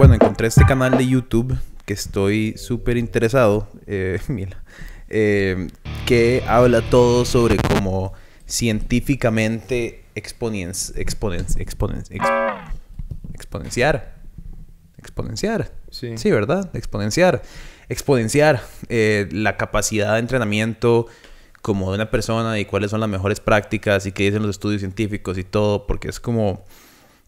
bueno, encontré este canal de YouTube que estoy súper interesado, eh, mira, eh, que habla todo sobre cómo científicamente exponen, exponen, exponenciar. Exponenciar. Sí. ¿verdad? Exponenciar. Exponenciar eh, la capacidad de entrenamiento como de una persona y cuáles son las mejores prácticas y qué dicen los estudios científicos y todo, porque es como...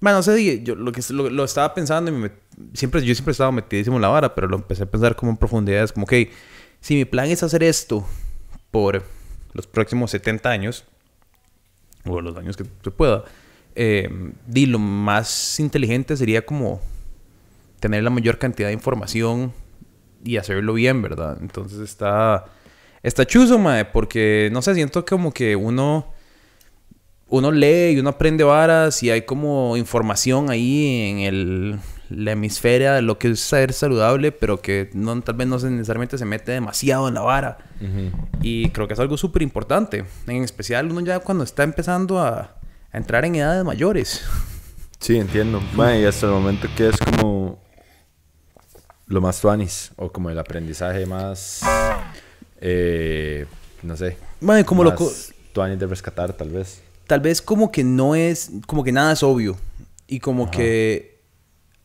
Bueno, no sé, yo lo que lo estaba pensando y me, siempre, yo siempre estaba metidísimo en la vara, pero lo empecé a pensar como en profundidad Es como que si mi plan es hacer esto por los próximos 70 años, o los años que se pueda, eh, Di, lo más inteligente sería como tener la mayor cantidad de información y hacerlo bien, ¿verdad? Entonces está, está chuzo, mae, porque no sé, siento como que uno uno lee y uno aprende varas y hay como información ahí en el la hemisferia de lo que es ser saludable, pero que no, tal vez no necesariamente se mete demasiado en la vara. Y creo que es algo súper importante. En especial uno ya cuando está empezando a, entrar en edades mayores. Sí, entiendo. Bueno, y hasta el momento que es como lo más tuanis o como el aprendizaje más... Eh, no sé. Bueno, como más Tuanis de rescatar, tal vez. Tal vez como que no es... Como que nada es obvio. Y como que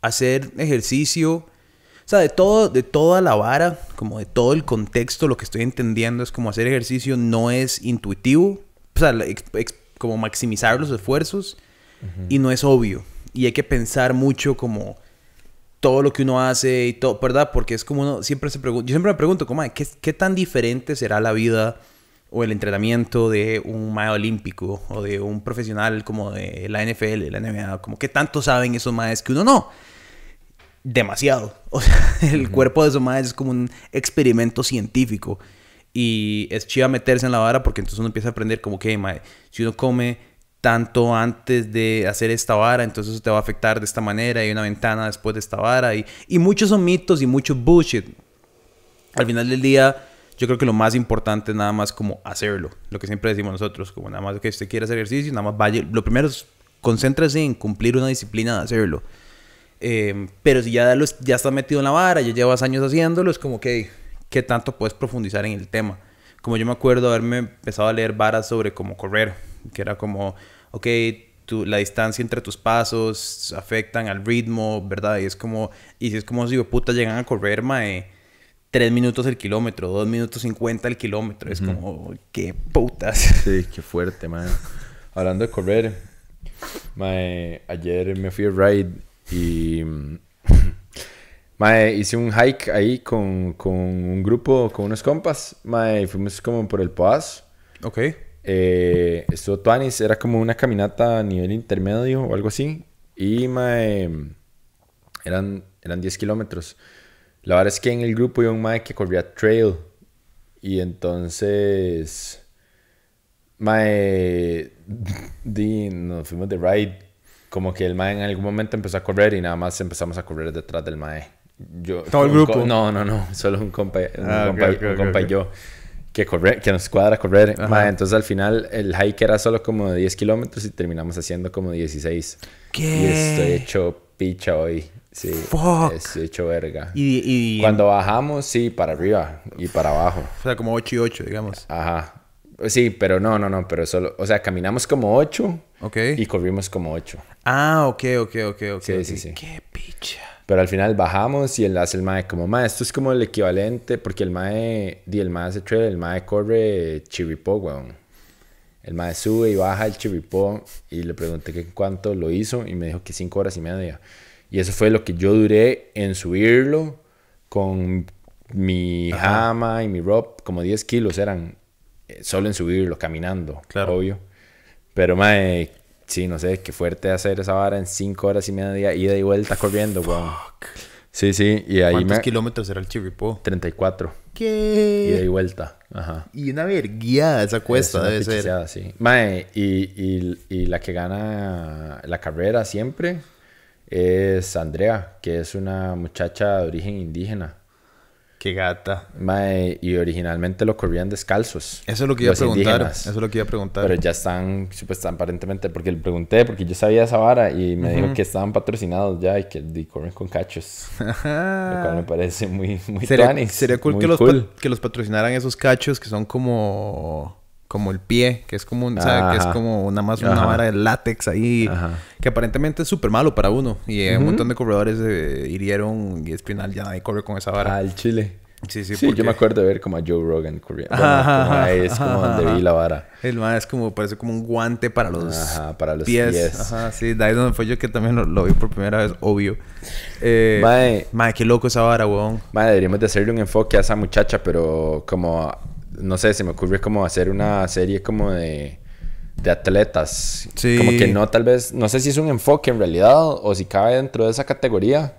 hacer ejercicio. O sea, de, todo, de toda la vara, como de todo el contexto, lo que estoy entendiendo es como hacer ejercicio no es intuitivo, o sea, como maximizar los esfuerzos y no es obvio. Y hay que pensar mucho como todo lo que uno hace y todo, ¿verdad? Porque es como uno siempre se pregunta, yo siempre me pregunto, como, ¿qué, ¿qué tan diferente será la vida? o el entrenamiento de un mae olímpico o de un profesional como de la NFL, la NBA, como que tanto saben esos maes que uno no. Demasiado. O sea, el cuerpo de esos maes es como un experimento científico y es chido meterse en la vara porque entonces uno empieza a aprender como que, si uno come tanto antes de hacer esta vara, entonces eso te va a afectar de esta manera, hay una ventana después de esta vara y, y muchos son mitos y muchos bullshit. Al final del día yo creo que lo más importante es nada más como hacerlo, lo que siempre decimos nosotros, como nada más que usted quiera hacer ejercicio, nada más vaya, lo primero es concéntrese en cumplir una disciplina de hacerlo. Em, pero si ya, los, ya estás metido en la vara, ya llevas años haciéndolo, es como que, ¿qué tanto puedes profundizar en el tema? Como yo me acuerdo haberme empezado a leer varas sobre cómo correr, que era como, ok, la distancia entre tus pasos afectan al ritmo, ¿verdad? Y es como, y si es como si puta llegan a correr, mae 3 minutos el kilómetro, 2 minutos 50 el kilómetro. Es como, qué putas. Sí, qué fuerte, man. Hablando de correr, mae, ayer me fui a ride y mae, hice un hike ahí con, con, un grupo, con unos compas. Mae, fuimos como por el Paz. Ok. Eh, estuvo Tuanis, era como una caminata a nivel intermedio o algo así. Y mae, eran, eran 10 kilómetros. La verdad es que en el grupo había un mae que corría trail. Y entonces. Mae. nos fuimos de ride. Como que el mae en algún momento empezó a correr y nada más empezamos a correr detrás del mae. Yo, ¿Todo el grupo? No, no, no. Solo un compa, un ah, compa, yo. Que, corre, que nos cuadra correr. Mae, entonces al final el hike era solo como de 10 kilómetros y terminamos haciendo como 16. ¿Qué? Y estoy hecho picha hoy. Sí, es hecho verga. Y, Cuando bajamos, sí, para arriba y para abajo. O sea, como 8 y 8, digamos. Ajá. Sí, pero no, no, no, pero solo, o sea, caminamos como 8 okay. y corrimos como 8. Ah, ok, ok, ok, Sí, okay. sí, sí. Qué picha. Pero al final bajamos y enlace el mae como, mae, esto es como el equivalente, porque el mae, di el mae hace trail, el mae corre chiripó, weón. El mae sube y baja el chiripó y le pregunté que cuánto lo hizo y me dijo que 5 horas y media. Y eso fue lo que yo duré en subirlo con mi jama y mi rope. Como 10 kilos eran eh, solo en subirlo, caminando, claro. obvio. Pero, mae, sí, no sé, qué fuerte hacer esa vara en 5 horas y media, día, ida y vuelta corriendo, weón. Sí, sí, y ahí ¿Cuántos kilómetros era el chirripó? 34. ¿Qué? Ida y vuelta, ajá. Y una verguía esa cuesta, debe ser. Sí. Mae, y la que gana la carrera siempre es Andrea, que es una muchacha de origen indígena. Qué gata. y originalmente lo corrían descalzos. Eso es lo que iba a preguntar. Eso es lo que iba a preguntar. Pero ya están, supuestamente, aparentemente, porque le pregunté, porque yo sabía esa vara y me dijo que estaban patrocinados ya y que corren con cachos. lo cual me parece muy, muy sería, sería cool, que, Los que los patrocinaran esos cachos que son como como el pie, que es como que es como nada más una vara de látex ahí, que aparentemente es súper malo para uno. Y eh, un montón de corredores eh, hirieron y Espinal ya nadie corre con esa vara. Ah, el Chile. Sí, sí, sí yo me acuerdo de ver como a Joe Rogan corriendo. es como donde vi la vara. es como, parece como un guante para los, ajá, para los pies. Ajá, sí, de ahí donde fue yo que también lo, vi por primera vez, obvio. Eh, Madre, qué loco esa vara, weón. Madre, deberíamos de hacerle un enfoque a esa muchacha, pero como no sé, se me ocurre como hacer una serie como de, de atletas. Sí. Como que no, tal vez, no sé si es un enfoque en realidad o si cabe dentro de esa categoría,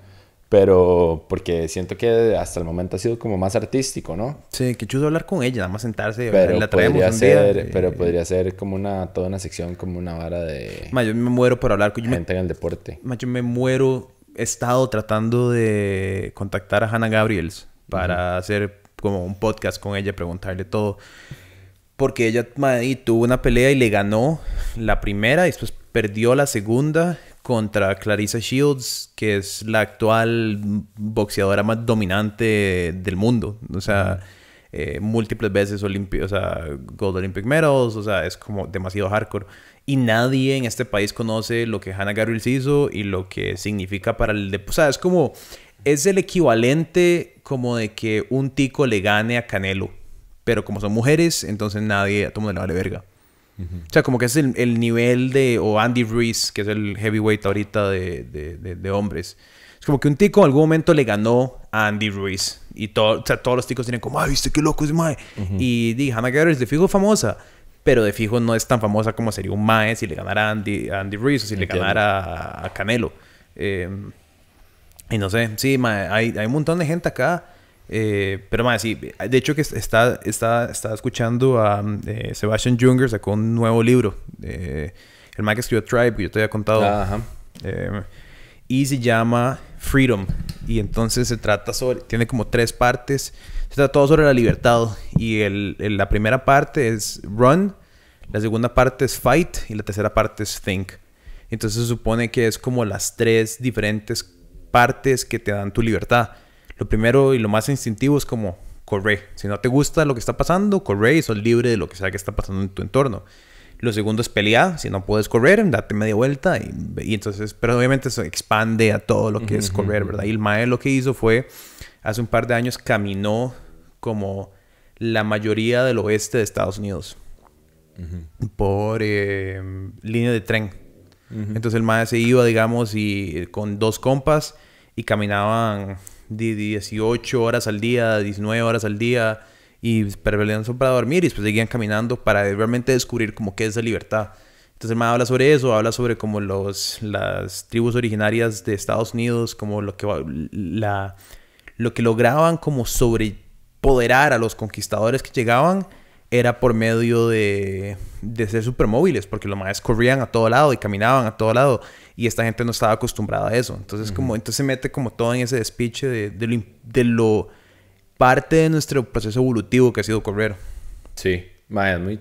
pero porque siento que hasta el momento ha sido como más artístico, ¿no? Sí, que chulo hablar con ella, nada más sentarse, pero la traemos podría ser, Pero podría ser como una, toda una sección, como una vara de... Ma, yo me muero por hablar con gente en el deporte. yo me muero, he estado tratando de contactar a Hannah Gabriels para hacer como un podcast con ella, preguntarle todo. Porque ella tuvo una pelea y le ganó la primera, y después perdió la segunda contra Clarissa Shields, que es la actual boxeadora más dominante del mundo. O sea, eh, múltiples veces o sea, Gold Olympic Medals, o sea, es como demasiado hardcore. Y nadie en este país conoce lo que Hannah Garfield hizo y lo que significa para el deporte. O sea, es como, es el equivalente como de que un tico le gane a Canelo. Pero como son mujeres, entonces nadie, a de la le verga. O sea, como que es el, el, nivel de... O Andy Ruiz, que es el heavyweight ahorita de, de, hombres. Es como que un tico en algún momento le ganó a Andy Ruiz. Y todo, o sea, todos los ticos tienen como, ay, viste qué loco es Mae. Y dije Hannah Guerrero es de fijo famosa. Pero de fijo no es tan famosa como sería un Mae si le ganara a Andy, Andy Ruiz o si le ganara a, a Canelo. Eh, y no sé, sí, hay, hay un montón de gente acá. Eh, pero más, sí, de hecho que está, está, está escuchando a eh, Sebastian Junger, sacó un nuevo libro. Eh, el más que Tribe, que yo te había contado. y se llama Freedom. Y entonces se trata sobre, tiene como tres partes. Se trata todo sobre la libertad. Y la primera parte es Run, la segunda parte es Fight y la tercera parte es Think. Entonces se supone que es como las tres diferentes partes que te dan tu libertad. Lo primero y lo más instintivo es como ...correr. Si no te gusta lo que está pasando, corre y sos libre de lo que sea que está pasando en tu entorno. Lo segundo es pelear. Si no puedes correr, date media vuelta. Y, entonces, pero obviamente eso expande a todo lo que es correr, ¿verdad? Y el Mae lo que hizo fue, hace un par de años caminó como la mayoría del oeste de Estados Unidos por eh, línea de tren. Entonces el maestro se iba, digamos, y eh, con dos compas y caminaban 18 horas al día, 19 horas al día y perdían para dormir y después seguían caminando para realmente descubrir como qué es la libertad. Entonces el maestro habla sobre eso, habla sobre como los, las tribus originarias de Estados Unidos, como lo que, lo que lograban como sobrepoderar a los conquistadores que llegaban era por medio de, de ser supermóviles, porque los maestros corrían a todo lado y caminaban a todo lado, y esta gente no estaba acostumbrada a eso. Entonces, como, entonces se mete como todo en ese despiche de, de, lo, parte de nuestro proceso evolutivo que ha sido correr. Sí, Mae, es muy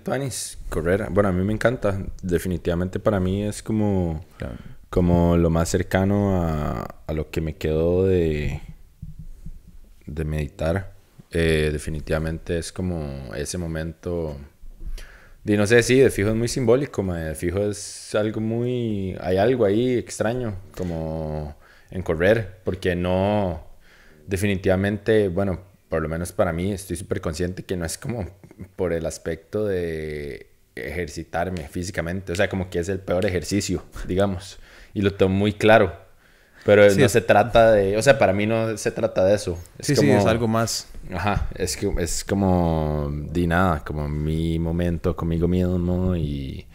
correr. Bueno, a mí me encanta. Definitivamente para mí es como, como lo más cercano a, a, lo que me quedó de, de meditar. Eh, definitivamente es como ese momento. Y no sé, si de fijo es muy simbólico, me de fijo es algo muy... Hay algo ahí extraño, como en correr, porque no... Definitivamente, bueno, por lo menos para mí, estoy súper consciente que no es como por el aspecto de ejercitarme físicamente, o sea, como que es el peor ejercicio, digamos, y lo tengo muy claro pero no se trata de... O sea, para mí no se trata de eso. Es sí, sí, es algo más. Ajá, es, que, es como... Di nada, como mi momento conmigo mismo y...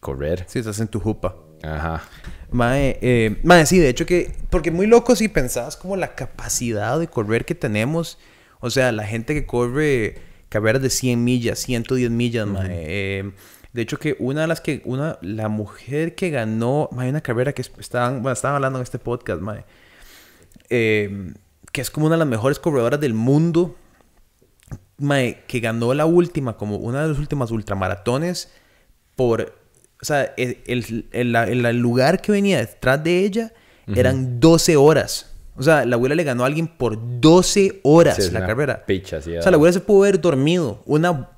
Correr. Sí, estás en tu jupa. Ajá. Mae, eh, sí, de hecho que... Porque muy loco si pensabas como la capacidad de correr que tenemos. O sea, la gente que corre carreras de 100 millas, 110 millas, Eh, de hecho, que una de las que, una, la mujer que ganó, hay una carrera que estaban, estaban hablando en este podcast, mae, em, que es como una de las mejores corredoras del mundo, mae, que ganó la última, como una de las últimas ultramaratones, por, o sea, el, el lugar que venía detrás de ella eran 12 horas. O sea, la abuela le ganó a alguien por 12 horas la carrera. o sea, la abuela se pudo haber dormido una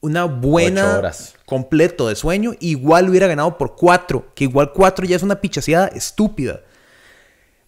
una buena horas. completo de sueño, igual hubiera ganado por cuatro, que igual cuatro ya es una pichaseada estúpida.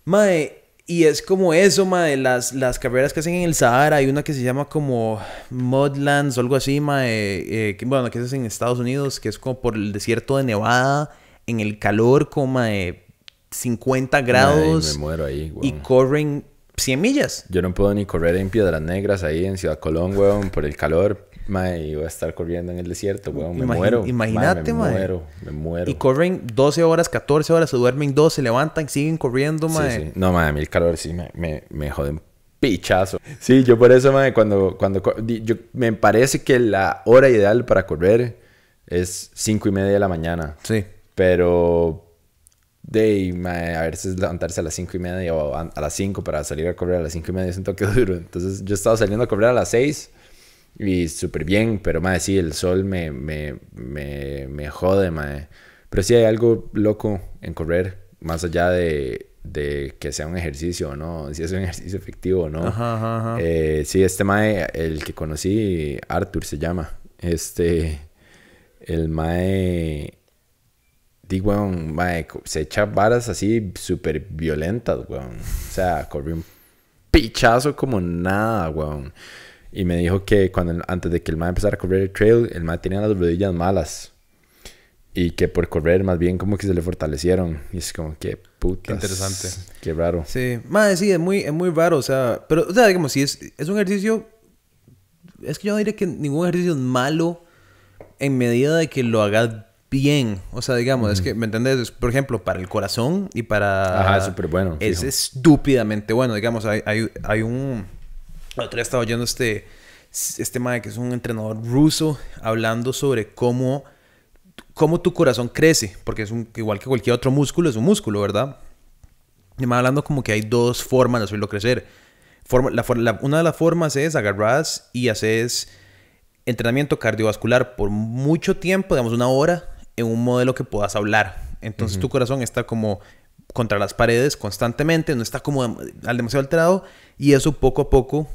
Mae, y es como eso, mae, las, las carreras que hacen en el Sahara, hay una que se llama como Mudlands o algo así, mae, eh, bueno, que es en Estados Unidos, que es como por el desierto de Nevada, en el calor como de 50 grados. me muero ahí, Y corren 100 millas. Yo no puedo ni correr en Piedras Negras ahí en Ciudad Colón, weón, por el calor. Mae, iba a estar corriendo en el desierto, weón. Me muero. Imagínate, mae. Me muero, me muero. Y corren 12 horas, 14 horas, se duermen 2, se levantan, siguen corriendo, mae. Sí, sí. No, mae, a mí el calor sí me, me, me joden pichazo. Sí, yo por eso, mae, cuando, cuando yo, me parece que la hora ideal para correr es 5 y media de la mañana. Sí. Pero de a veces levantarse a las 5 y media o a, a las 5 para salir a correr a las 5 y media es un toque duro. Entonces yo estaba saliendo a correr a las 6 y súper bien, pero más sí, el sol me, me, me, me jode, mae. Pero sí hay algo loco en correr, más allá de, de que sea un ejercicio o no, si es un ejercicio efectivo o no. Ajá, eh, sí, este mae, el que conocí, Arthur se llama. Este, el mae, digo, weón, mae, se echa varas así súper violentas, weón. O sea, corrió un pichazo como nada, weón. Y me dijo que cuando, antes de que el man empezara a correr el trail, el man tenía las rodillas malas. Y que por correr, más bien como que se le fortalecieron. Y es como que puta. Qué interesante. Qué raro. Sí, más sí, es muy, es muy raro. O sea, pero, o sea, digamos, si es, es un ejercicio. Es que yo no diré que ningún ejercicio es malo en medida de que lo hagas bien. O sea, digamos, es que, ¿me entendés? Por ejemplo, para el corazón y para. Ajá, es súper bueno. Es estúpidamente bueno. Digamos, hay, hay, hay un el otro día estaba oyendo este, este de que es un entrenador ruso hablando sobre cómo, cómo tu corazón crece, porque es un, igual que cualquier otro músculo, es un músculo, ¿verdad? Y más hablando como que hay dos formas de hacerlo crecer. Forma, la, una de las formas es agarras y haces entrenamiento cardiovascular por mucho tiempo, digamos una hora, en un modelo que puedas hablar. Entonces tu corazón está como contra las paredes constantemente, no está como al demasiado alterado y eso poco a poco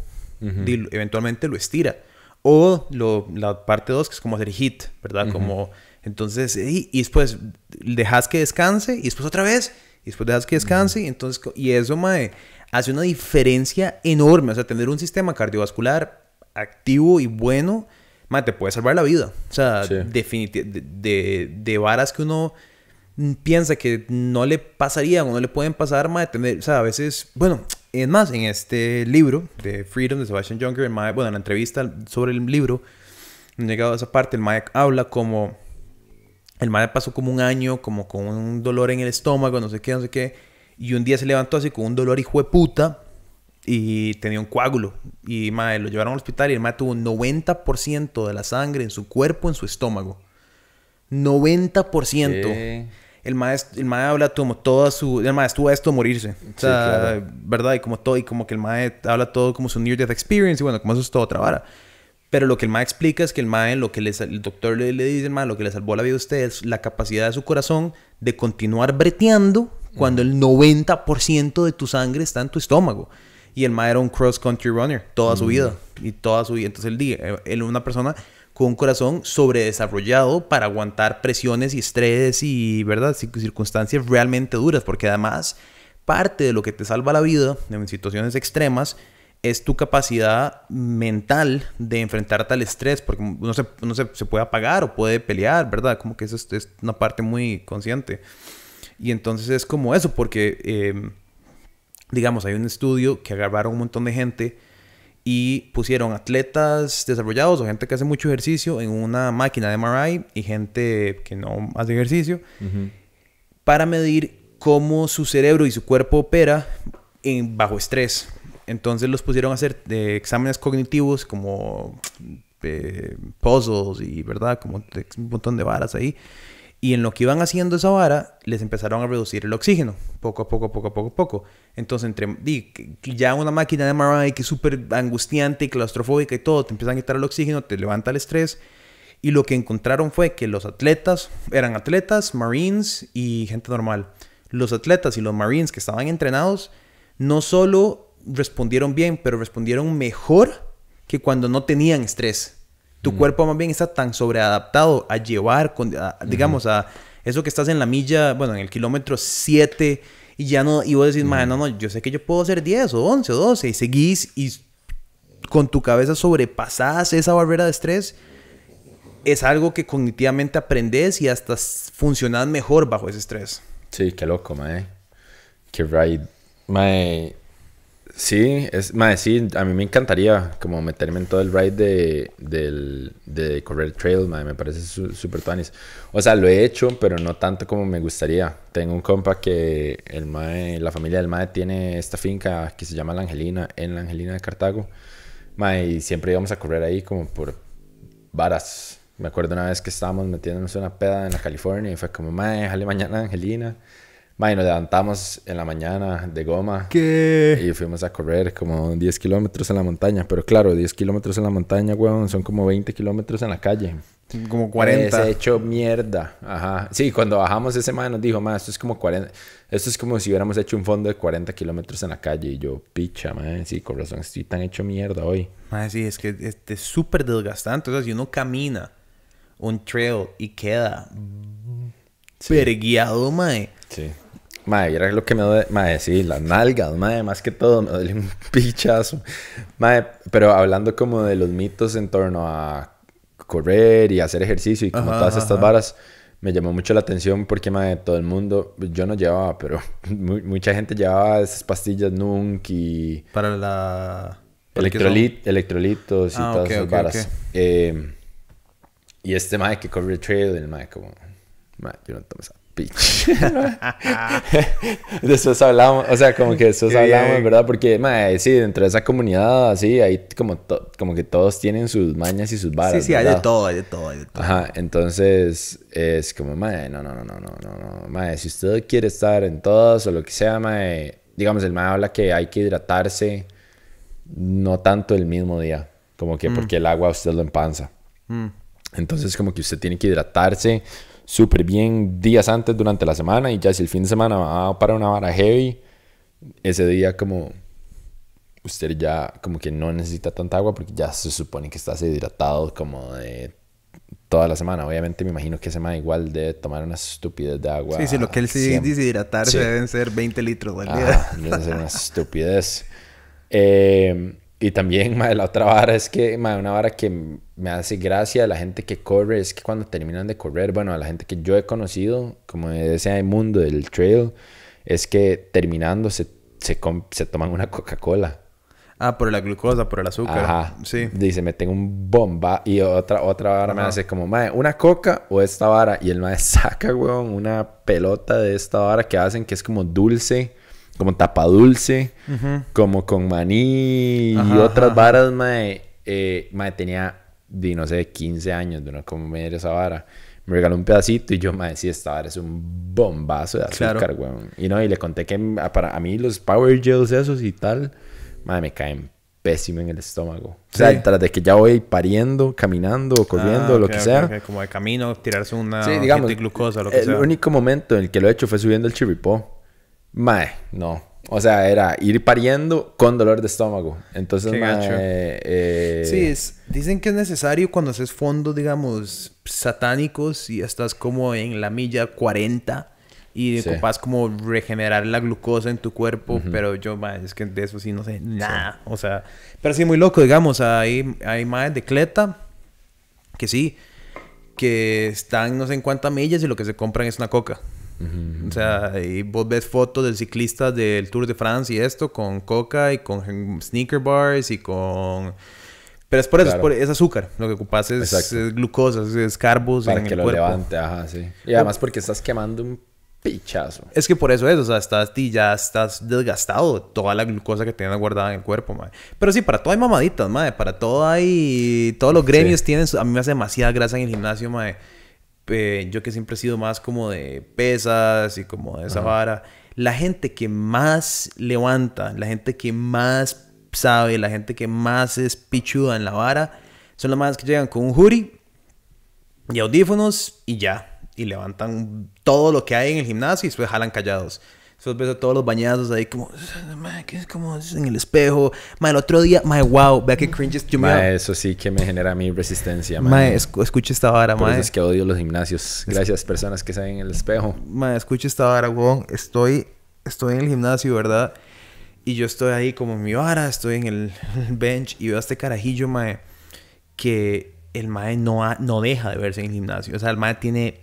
eventualmente lo estira. O la parte 2, que es como hacer hit, ¿verdad? Como, entonces, y, después dejas que descanse, y después otra vez, y después dejas que descanse, y entonces, y eso, mae, hace una diferencia enorme. O sea, tener un sistema cardiovascular activo y bueno, mae, te puede salvar la vida. O sea, definitivamente, de, varas que uno piensa que no le pasaría o no le pueden pasar, mae, tener, o sea, a veces, bueno, es más, en este libro de Freedom de Sebastian Junger, bueno, en la entrevista sobre el libro, llegado a esa parte, el Mae habla como. El Mae pasó como un año, como con un dolor en el estómago, no sé qué, no sé qué. Y un día se levantó así con un dolor hijo de puta y tenía un coágulo. Y Mae lo llevaron al hospital y el Mae tuvo un 90% de la sangre en su cuerpo, en su estómago. 90% el maestro, el maestro habla como toda su, el maestro estuvo esto morirse, o sea, ¿verdad? Y como todo, y como que el maestro habla todo como su near death experience y bueno, como eso es todo otra vara. Pero lo que el maestro explica es que el maestro, lo que el doctor le, le dice, al maestro, lo que le salvó la vida a usted es la capacidad de su corazón de continuar breteando cuando el 90% de tu sangre está en tu estómago. Y el maestro era un cross country runner toda su mm. vida y toda su vida. Entonces el él, eh, él una persona con un corazón sobredesarrollado para aguantar presiones y estrés y, ¿verdad?, circunstancias realmente duras, porque además parte de lo que te salva la vida en situaciones extremas es tu capacidad mental de enfrentar tal estrés, porque no se, se, puede apagar o puede pelear, ¿verdad? Como que eso es, una parte muy consciente. Y entonces es como eso, porque, eh, digamos, hay un estudio que agarraron un montón de gente y pusieron atletas desarrollados o gente que hace mucho ejercicio en una máquina de MRI y gente que no hace ejercicio para medir cómo su cerebro y su cuerpo opera en, bajo estrés. Entonces los pusieron a hacer eh, exámenes cognitivos como eh, puzzles y, ¿verdad? Como un montón de varas ahí. Y en lo que iban haciendo esa vara, les empezaron a reducir el oxígeno, poco a poco, poco a poco, poco. Entonces, entre, ya una máquina de MRI que es súper angustiante y claustrofóbica y todo, te empiezan a quitar el oxígeno, te levanta el estrés. Y lo que encontraron fue que los atletas eran atletas, marines y gente normal. Los atletas y los marines que estaban entrenados no solo respondieron bien, pero respondieron mejor que cuando no tenían estrés. Tu mm. cuerpo más bien está tan sobreadaptado a llevar, digamos, a eso que estás en la milla, bueno, en el kilómetro 7 y ya no, y vos decís, no, no, yo sé que yo puedo hacer 10 o 11 o 12 y seguís y con tu cabeza sobrepasás esa barrera de estrés, es algo que cognitivamente aprendes y hasta funcionas mejor bajo ese estrés. Sí, qué loco, mae. Qué ride, Mae, Sí, es más, sí, a mí me encantaría como meterme en todo el ride de, de, de correr trail, madre, me parece súper su, O sea, lo he hecho, pero no tanto como me gustaría. Tengo un compa que el mae, la familia del mae tiene esta finca que se llama La Angelina, en La Angelina de Cartago. y siempre íbamos a correr ahí como por varas. Me acuerdo una vez que estábamos metiéndonos una peda en la California y fue como, mae, déjale mañana Angelina. Mae, nos levantamos en la mañana de goma. ¿Qué? Y fuimos a correr como 10 kilómetros en la montaña. Pero claro, 10 kilómetros en la montaña, weón, son como 20 kilómetros en la calle. Como 40. se ha hecho mierda. Ajá. Sí, cuando bajamos ese mae nos dijo, mae, esto es como 40. Esto es como si hubiéramos hecho un fondo de 40 kilómetros en la calle. Y yo, picha, mae, Sí, corazón razón, estoy tan hecho mierda hoy. Mae, sí, es que es súper desgastante. O sea, si uno camina un trail y queda sí. perguiado, mae. Sí Madre, era lo que me duele. Madre, sí, las nalgas, madre, más que todo, me duele un pichazo. Madre, pero hablando como de los mitos en torno a correr y hacer ejercicio y como todas estas varas, me llamó mucho la atención porque, madre, todo el mundo, yo no llevaba, pero mucha gente llevaba esas pastillas Nunk y. Para la. Electrolit, electrolitos y ah, todas esas varas. Eh, y este madre que corre el trail, el como. yo no tomo esa Pitch. después hablamos, o sea, como que después Qué hablamos, ¿verdad? Porque, mae, sí, dentro de esa comunidad, así, ahí como, como que todos tienen sus mañas y sus varas. Sí, sí, hay de todo, hay de todo, hay de todo. Ajá, entonces es como, mae, no, no, no, no, no, no, mae, si usted quiere estar en todos o lo que sea, mae, digamos, el mae habla que hay que hidratarse no tanto el mismo día, como que mm. porque el agua usted lo empanza. Mm. Entonces, como que usted tiene que hidratarse súper bien días antes durante la semana y ya si el fin de semana va para una vara heavy, ese día como usted ya como que no necesita tanta agua porque ya se supone que estás hidratado como de toda la semana. Obviamente me imagino que se da igual de tomar una estupidez de agua. Sí, sí, lo que él sí deshidratarse sí. deben ser 20 litros al día. Ah, es una estupidez. Eh, y también, la otra vara es que, madre, una vara que me hace gracia a la gente que corre es que cuando terminan de correr, bueno, a la gente que yo he conocido, como de ese mundo del trail, es que terminando se, se, toman una Coca-Cola. Ah, por la glucosa, por el azúcar. Ajá. Sí. Dice, me tengo un bomba. Y otra, otra vara me hace como, madre ¿una coca o esta vara? Y el me saca, weón, una pelota de esta vara que hacen que es como dulce como tapa dulce, como con maní y otras varas, mae, eh, mae, tenía, de, no sé, 15 años de no comer esa vara. Me regaló un pedacito y yo, mae, sí, esta vara es un bombazo de azúcar, claro. Y no, y le conté que para a mí los Power Gels esos y tal, mae, me caen pésimo en el estómago. O sea, tras de que ya voy pariendo, caminando, ah, corriendo, lo que sea. Como de camino, tirarse una sí, digamos, de glucosa, lo que sea... el único momento en el que lo he hecho fue subiendo el chiripó. Mae, no. O sea, era ir pariendo con dolor de estómago. Entonces, Qué eh, Sí, dicen que es necesario cuando haces fondos, digamos, satánicos y estás como en la milla 40 y vas como como regenerar la glucosa en tu cuerpo, pero yo, mae, es que de eso sí no sé nada. O sea, pero sí, muy loco, digamos. Hay, hay mae de cleta que sí, que están no sé en cuántas millas y lo que se compran es una coca. O sea, y vos ves fotos del ciclista del Tour de France y esto con coca y con sneaker bars y con... Pero es por eso, es, por, es, azúcar. Lo que ocupas es, glucosa, es, es Para que lo levante, ajá, sí. Y además porque estás quemando un pichazo. Es que por eso es, o sea, estás, ya estás desgastado toda la glucosa que tienes guardada en el cuerpo, madre. Pero sí, para todo hay mamaditas, madre. Para todo hay... Todos los gremios tienen... A mí me hace demasiada grasa en el gimnasio, madre. Eh, yo que siempre he sido más como de pesas y como de esa vara, la gente que más levanta, la gente que más sabe, la gente que más es pichuda en la vara, son las más que llegan con un jury y audífonos y ya. Y levantan todo lo que hay en el gimnasio y se jalan callados. Entonces ves a todos los bañados ahí como, ¿Qué es como en el espejo. Ma, el otro día, ma, wow, vea que cringes. Yo ma, eso sí que me genera mi resistencia, ma. ma escucha esta vara, es que odio los gimnasios. Gracias, personas que saben en el espejo. Ma, escucha esta vara, weón. Estoy, estoy en el gimnasio, ¿verdad? Y yo estoy ahí como en mi vara, estoy en el bench y veo a este carajillo, ma, que el mae no, no deja de verse en el gimnasio. O sea, el mae tiene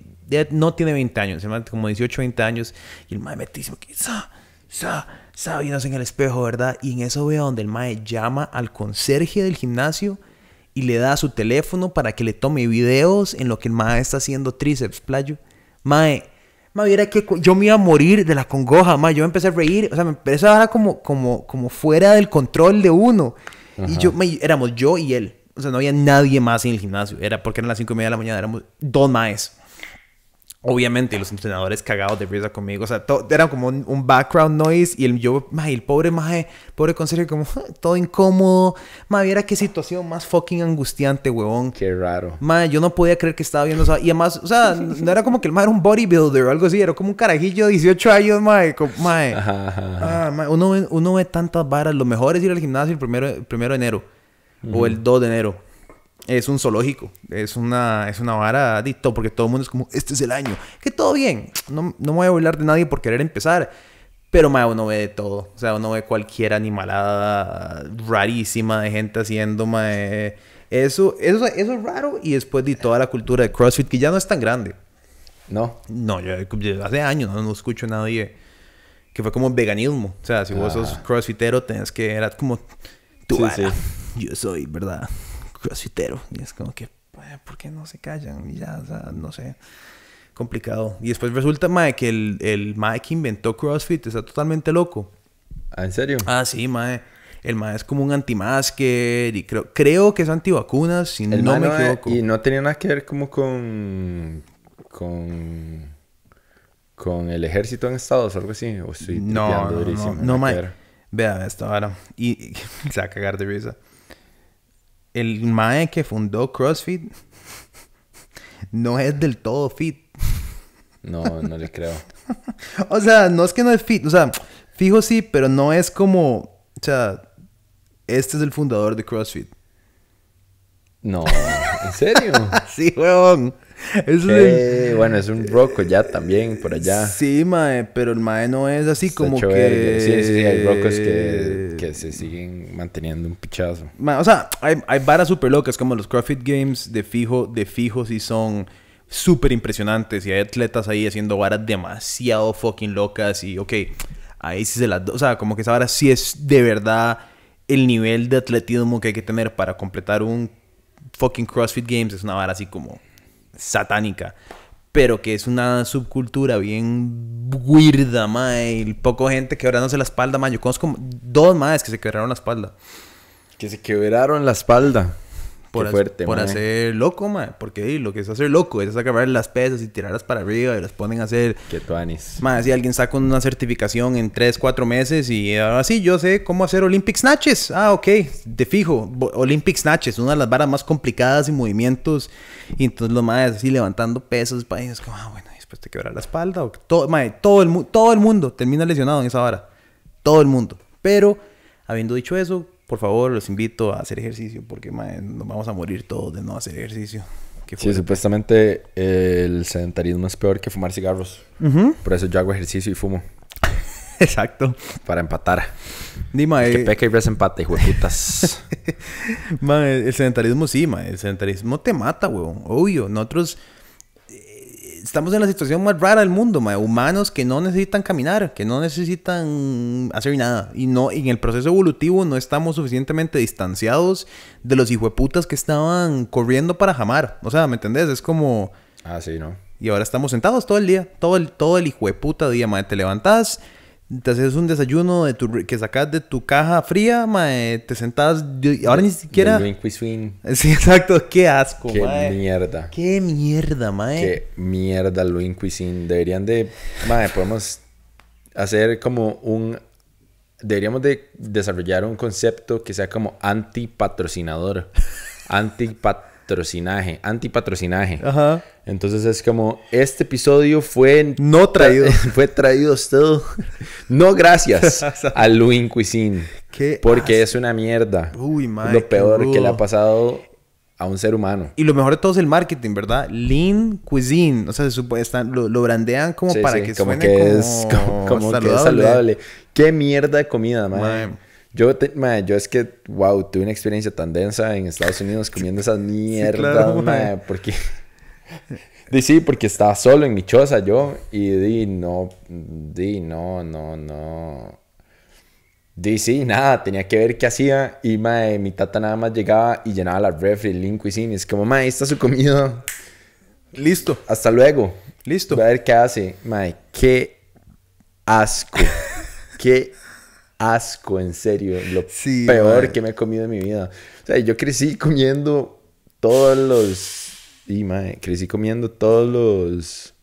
no tiene 20 años, como 18, 20 años. Y el mae metísimo que sa, sa, sa, en el espejo, ¿verdad? Y en eso veo donde el mae llama al conserje del gimnasio y le da su teléfono para que le tome videos en lo que el mae está haciendo tríceps, playo. Mae, mae, que yo me iba a morir de la congoja, mae. Yo empecé a reír, o sea, me empecé a dar como, como, como fuera del control de uno. Y yo, éramos yo y él. O sea, no había nadie más en el gimnasio. Era porque eran las 5 y media de la mañana, éramos dos maes. Obviamente, los entrenadores cagados de risa conmigo. O sea, todo, era como un, background noise. Y el, yo, mae, el pobre mae, pobre conserje, como ah, todo incómodo. Mae, era qué situación más fucking angustiante, huevón. Qué raro. Mae, yo no podía creer que estaba viendo eso. Sea, y además, o sea, no era como que el mae era un bodybuilder o algo así. Era como un carajillo de 18 años, mae. Ah, mae. Uno, ve, uno ve tantas varas. Lo mejor es ir al gimnasio el primero, primero de enero. O el 2 de enero es un zoológico, es una, es una vara adicto, porque todo el mundo es como, este es el año, que todo bien, no, no me voy a hablar de nadie por querer empezar, pero mae, uno ve de todo, o sea, uno ve cualquier animalada rarísima de gente haciendo eso, eso, eso es raro y después de toda la cultura de CrossFit, que ya no es tan grande. No. No, yo, hace años no, no escucho a nadie que fue como veganismo, o sea, si vos ah. sos crossfitero tenés que, era como tú Yo soy, ¿verdad? crossfitero. Y es como que, ¿por qué no se callan? Y ya, o sea, no sé. Complicado. Y después resulta, mae, que el, el mae que inventó CrossFit está totalmente loco. ¿Ah, en serio? Ah, sí, mae. El mae es como un anti-masker y creo, creo que es antivacunas, si no me equivoco. y no tenía nada que ver como con... con... con el ejército en Estados, algo así. no, no, no, mae. Vea, esto ahora. Y, y se va a cagar de risa el mae que fundó CrossFit no es del todo fit. No, no le creo. o sea, no es que no es fit, o sea, fijo sí, pero no es como, o sea, este es el fundador de CrossFit. No, ¿en serio? sí, weón. Bueno, es un roco ya también por allá. Sí, mae, pero el mae no es así como que... Sí, sí, sí, hay rocos que que se siguen manteniendo un pichazo. o sea, hay, hay varas súper locas como los CrossFit Games de fijo, de fijo sí son súper impresionantes y hay atletas ahí haciendo varas demasiado fucking locas y ok, ahí sí se las... O sea, como que esa vara sí es de verdad el nivel de atletismo que hay que tener para completar un fucking CrossFit Games. Es una vara así como satánica pero que es una subcultura bien weirda, mae, y poco gente quebrándose la espalda, mae. Yo conozco dos madres que se quebraron la espalda. Que se quebraron la espalda por, hacer loco, mae. Porque lo que es hacer loco es acabar las pesas y tirarlas para arriba y las ponen a hacer. Que tuanis. más si alguien saca una certificación en 3, 4 meses y ahora sí, yo sé cómo hacer Olympic Snatches. Ah, ok, de fijo. Olympic Snatches, una de las varas más complicadas y movimientos. Y entonces los más así levantando pesos. Y es como, ah, bueno, después te quebrar la espalda. todo, todo, el, todo el mundo termina lesionado en esa vara. Todo el mundo. Pero, habiendo dicho eso, por favor, los invito a hacer ejercicio porque man, nos vamos a morir todos de no hacer ejercicio. Sí, supuestamente el sedentarismo es peor que fumar cigarros. Por eso yo hago ejercicio y fumo. Exacto. Para empatar. Dime. es que peca y empate, hijo man, el sedentarismo sí, man. El sedentarismo te mata, weón. Obvio. Nosotros estamos en la situación más rara del mundo, mae. Humanos que no necesitan caminar, que no necesitan hacer nada. Y no, y en el proceso evolutivo no estamos suficientemente distanciados de los hijueputas que estaban corriendo para jamar. O sea, ¿me entendés? Es como. Ah, sí, ¿no? Y ahora estamos sentados todo el día, todo el, todo el hijueputa día, mae. Te levantás te haces un desayuno de que sacas de tu caja fría, mae, te sentás, ahora ni siquiera... Luin Sí, exacto, qué asco, Qué mierda. Qué mierda, mae. Qué mierda Luin Cuisine. Deberían de, mae, podemos hacer como un... Deberíamos de desarrollar un concepto que sea como anti-patrocinador. anti patrocinaje, antipatrocinaje. Ajá. Entonces es como, este episodio fue... No traído. fue traído usted. no gracias a Lean Cuisine. ¿Qué porque es una mierda. Uy, madre. Lo peor que le ha pasado a un ser humano. Y lo mejor de todo es el marketing, ¿verdad? Lean Cuisine. O sea, se lo, brandean como para que suene como... saludable. Qué mierda de comida, madre. Yo, yo es que, wow, tuve una experiencia tan densa en Estados Unidos comiendo esa mierda porque... di, sí, porque estaba solo en mi choza yo y di, no, di, no, no, no. Di, sí, nada, tenía que ver qué hacía y, madre, mi tata nada más llegaba y llenaba la refri, el Y Es como, madre, está su comida. Listo. Hasta luego. Listo. Voy a ver qué hace. Madre, qué asco. qué asco, en serio. Lo peor que me he comido en mi vida. O sea, yo crecí comiendo todos los. Y, madre. crecí comiendo todos los.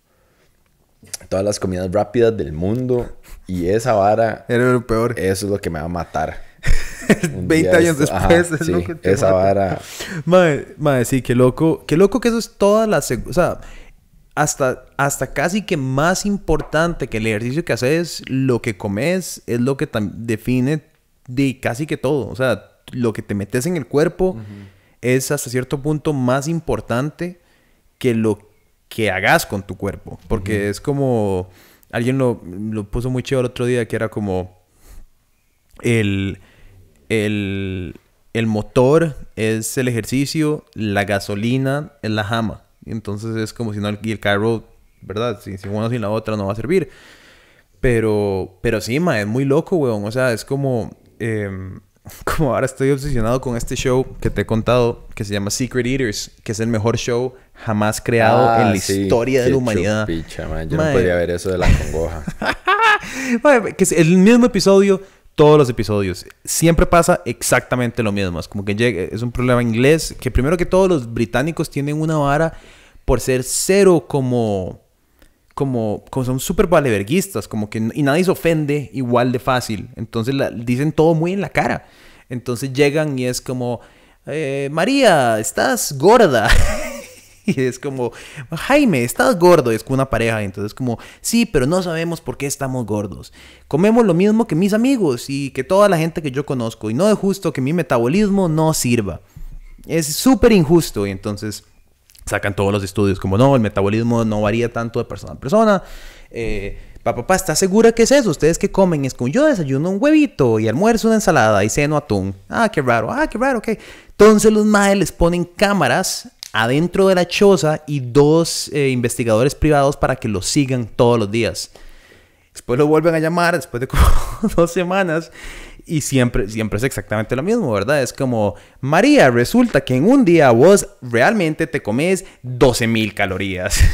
Todas las comidas rápidas del mundo. Y esa vara. Era lo peor. Eso es lo que me va a matar. Veinte años después es lo que te Esa vara. Madre, madre, sí, qué loco. Qué loco que eso es toda la. O sea, hasta, hasta casi que más importante que el ejercicio que haces, lo que comes, es lo que define de casi que todo. O sea, lo que te metes en el cuerpo es hasta cierto punto más importante que lo que hagas con tu cuerpo. Porque es como. Alguien lo, puso muy chido el otro día, que era como. El. El motor es el ejercicio, la gasolina es la jama. Entonces es como si no, y el carro, ¿verdad? Si, si uno sin la otra no va a servir. Pero, pero sí, ma, es muy loco, weón. O sea, es como, em, como ahora estoy obsesionado con este show que te he contado, que se llama Secret Eaters, que es el mejor show jamás creado ah, en la historia de la humanidad. Chupicha, man. Yo no eh, podría ver eso de la congoja. que es el mismo episodio, todos los episodios. Siempre pasa exactamente lo mismo. Es como que llega, es un problema inglés, que primero que todos los británicos tienen una vara por ser cero como, como, como son súper valeverguistas, como que y nadie se ofende igual de fácil. Entonces dicen todo muy en la cara. Entonces llegan y es como, eh, María, estás gorda. y es como, Jaime, estás gordo. es como una pareja. Entonces, como, sí, pero no sabemos por qué estamos gordos. Comemos lo mismo que mis amigos y que toda la gente que yo conozco. Y no es justo que mi metabolismo no sirva. Es súper injusto. Y entonces, sacan todos los estudios, como no, el metabolismo no varía tanto de persona a persona. papá, eh, papá, ¿estás segura que es eso? ¿Ustedes que comen? Es con yo desayuno un huevito y almuerzo una ensalada y seno atún. Ah, qué raro, ah, qué raro, ok. Entonces los mae les ponen cámaras adentro de la choza y dos eh, investigadores privados para que los sigan todos los días. Después lo vuelven a llamar, después de como dos semanas, y siempre, siempre es exactamente lo mismo, ¿verdad? Es como, María, resulta que en un día vos realmente te comes 12 mil calorías.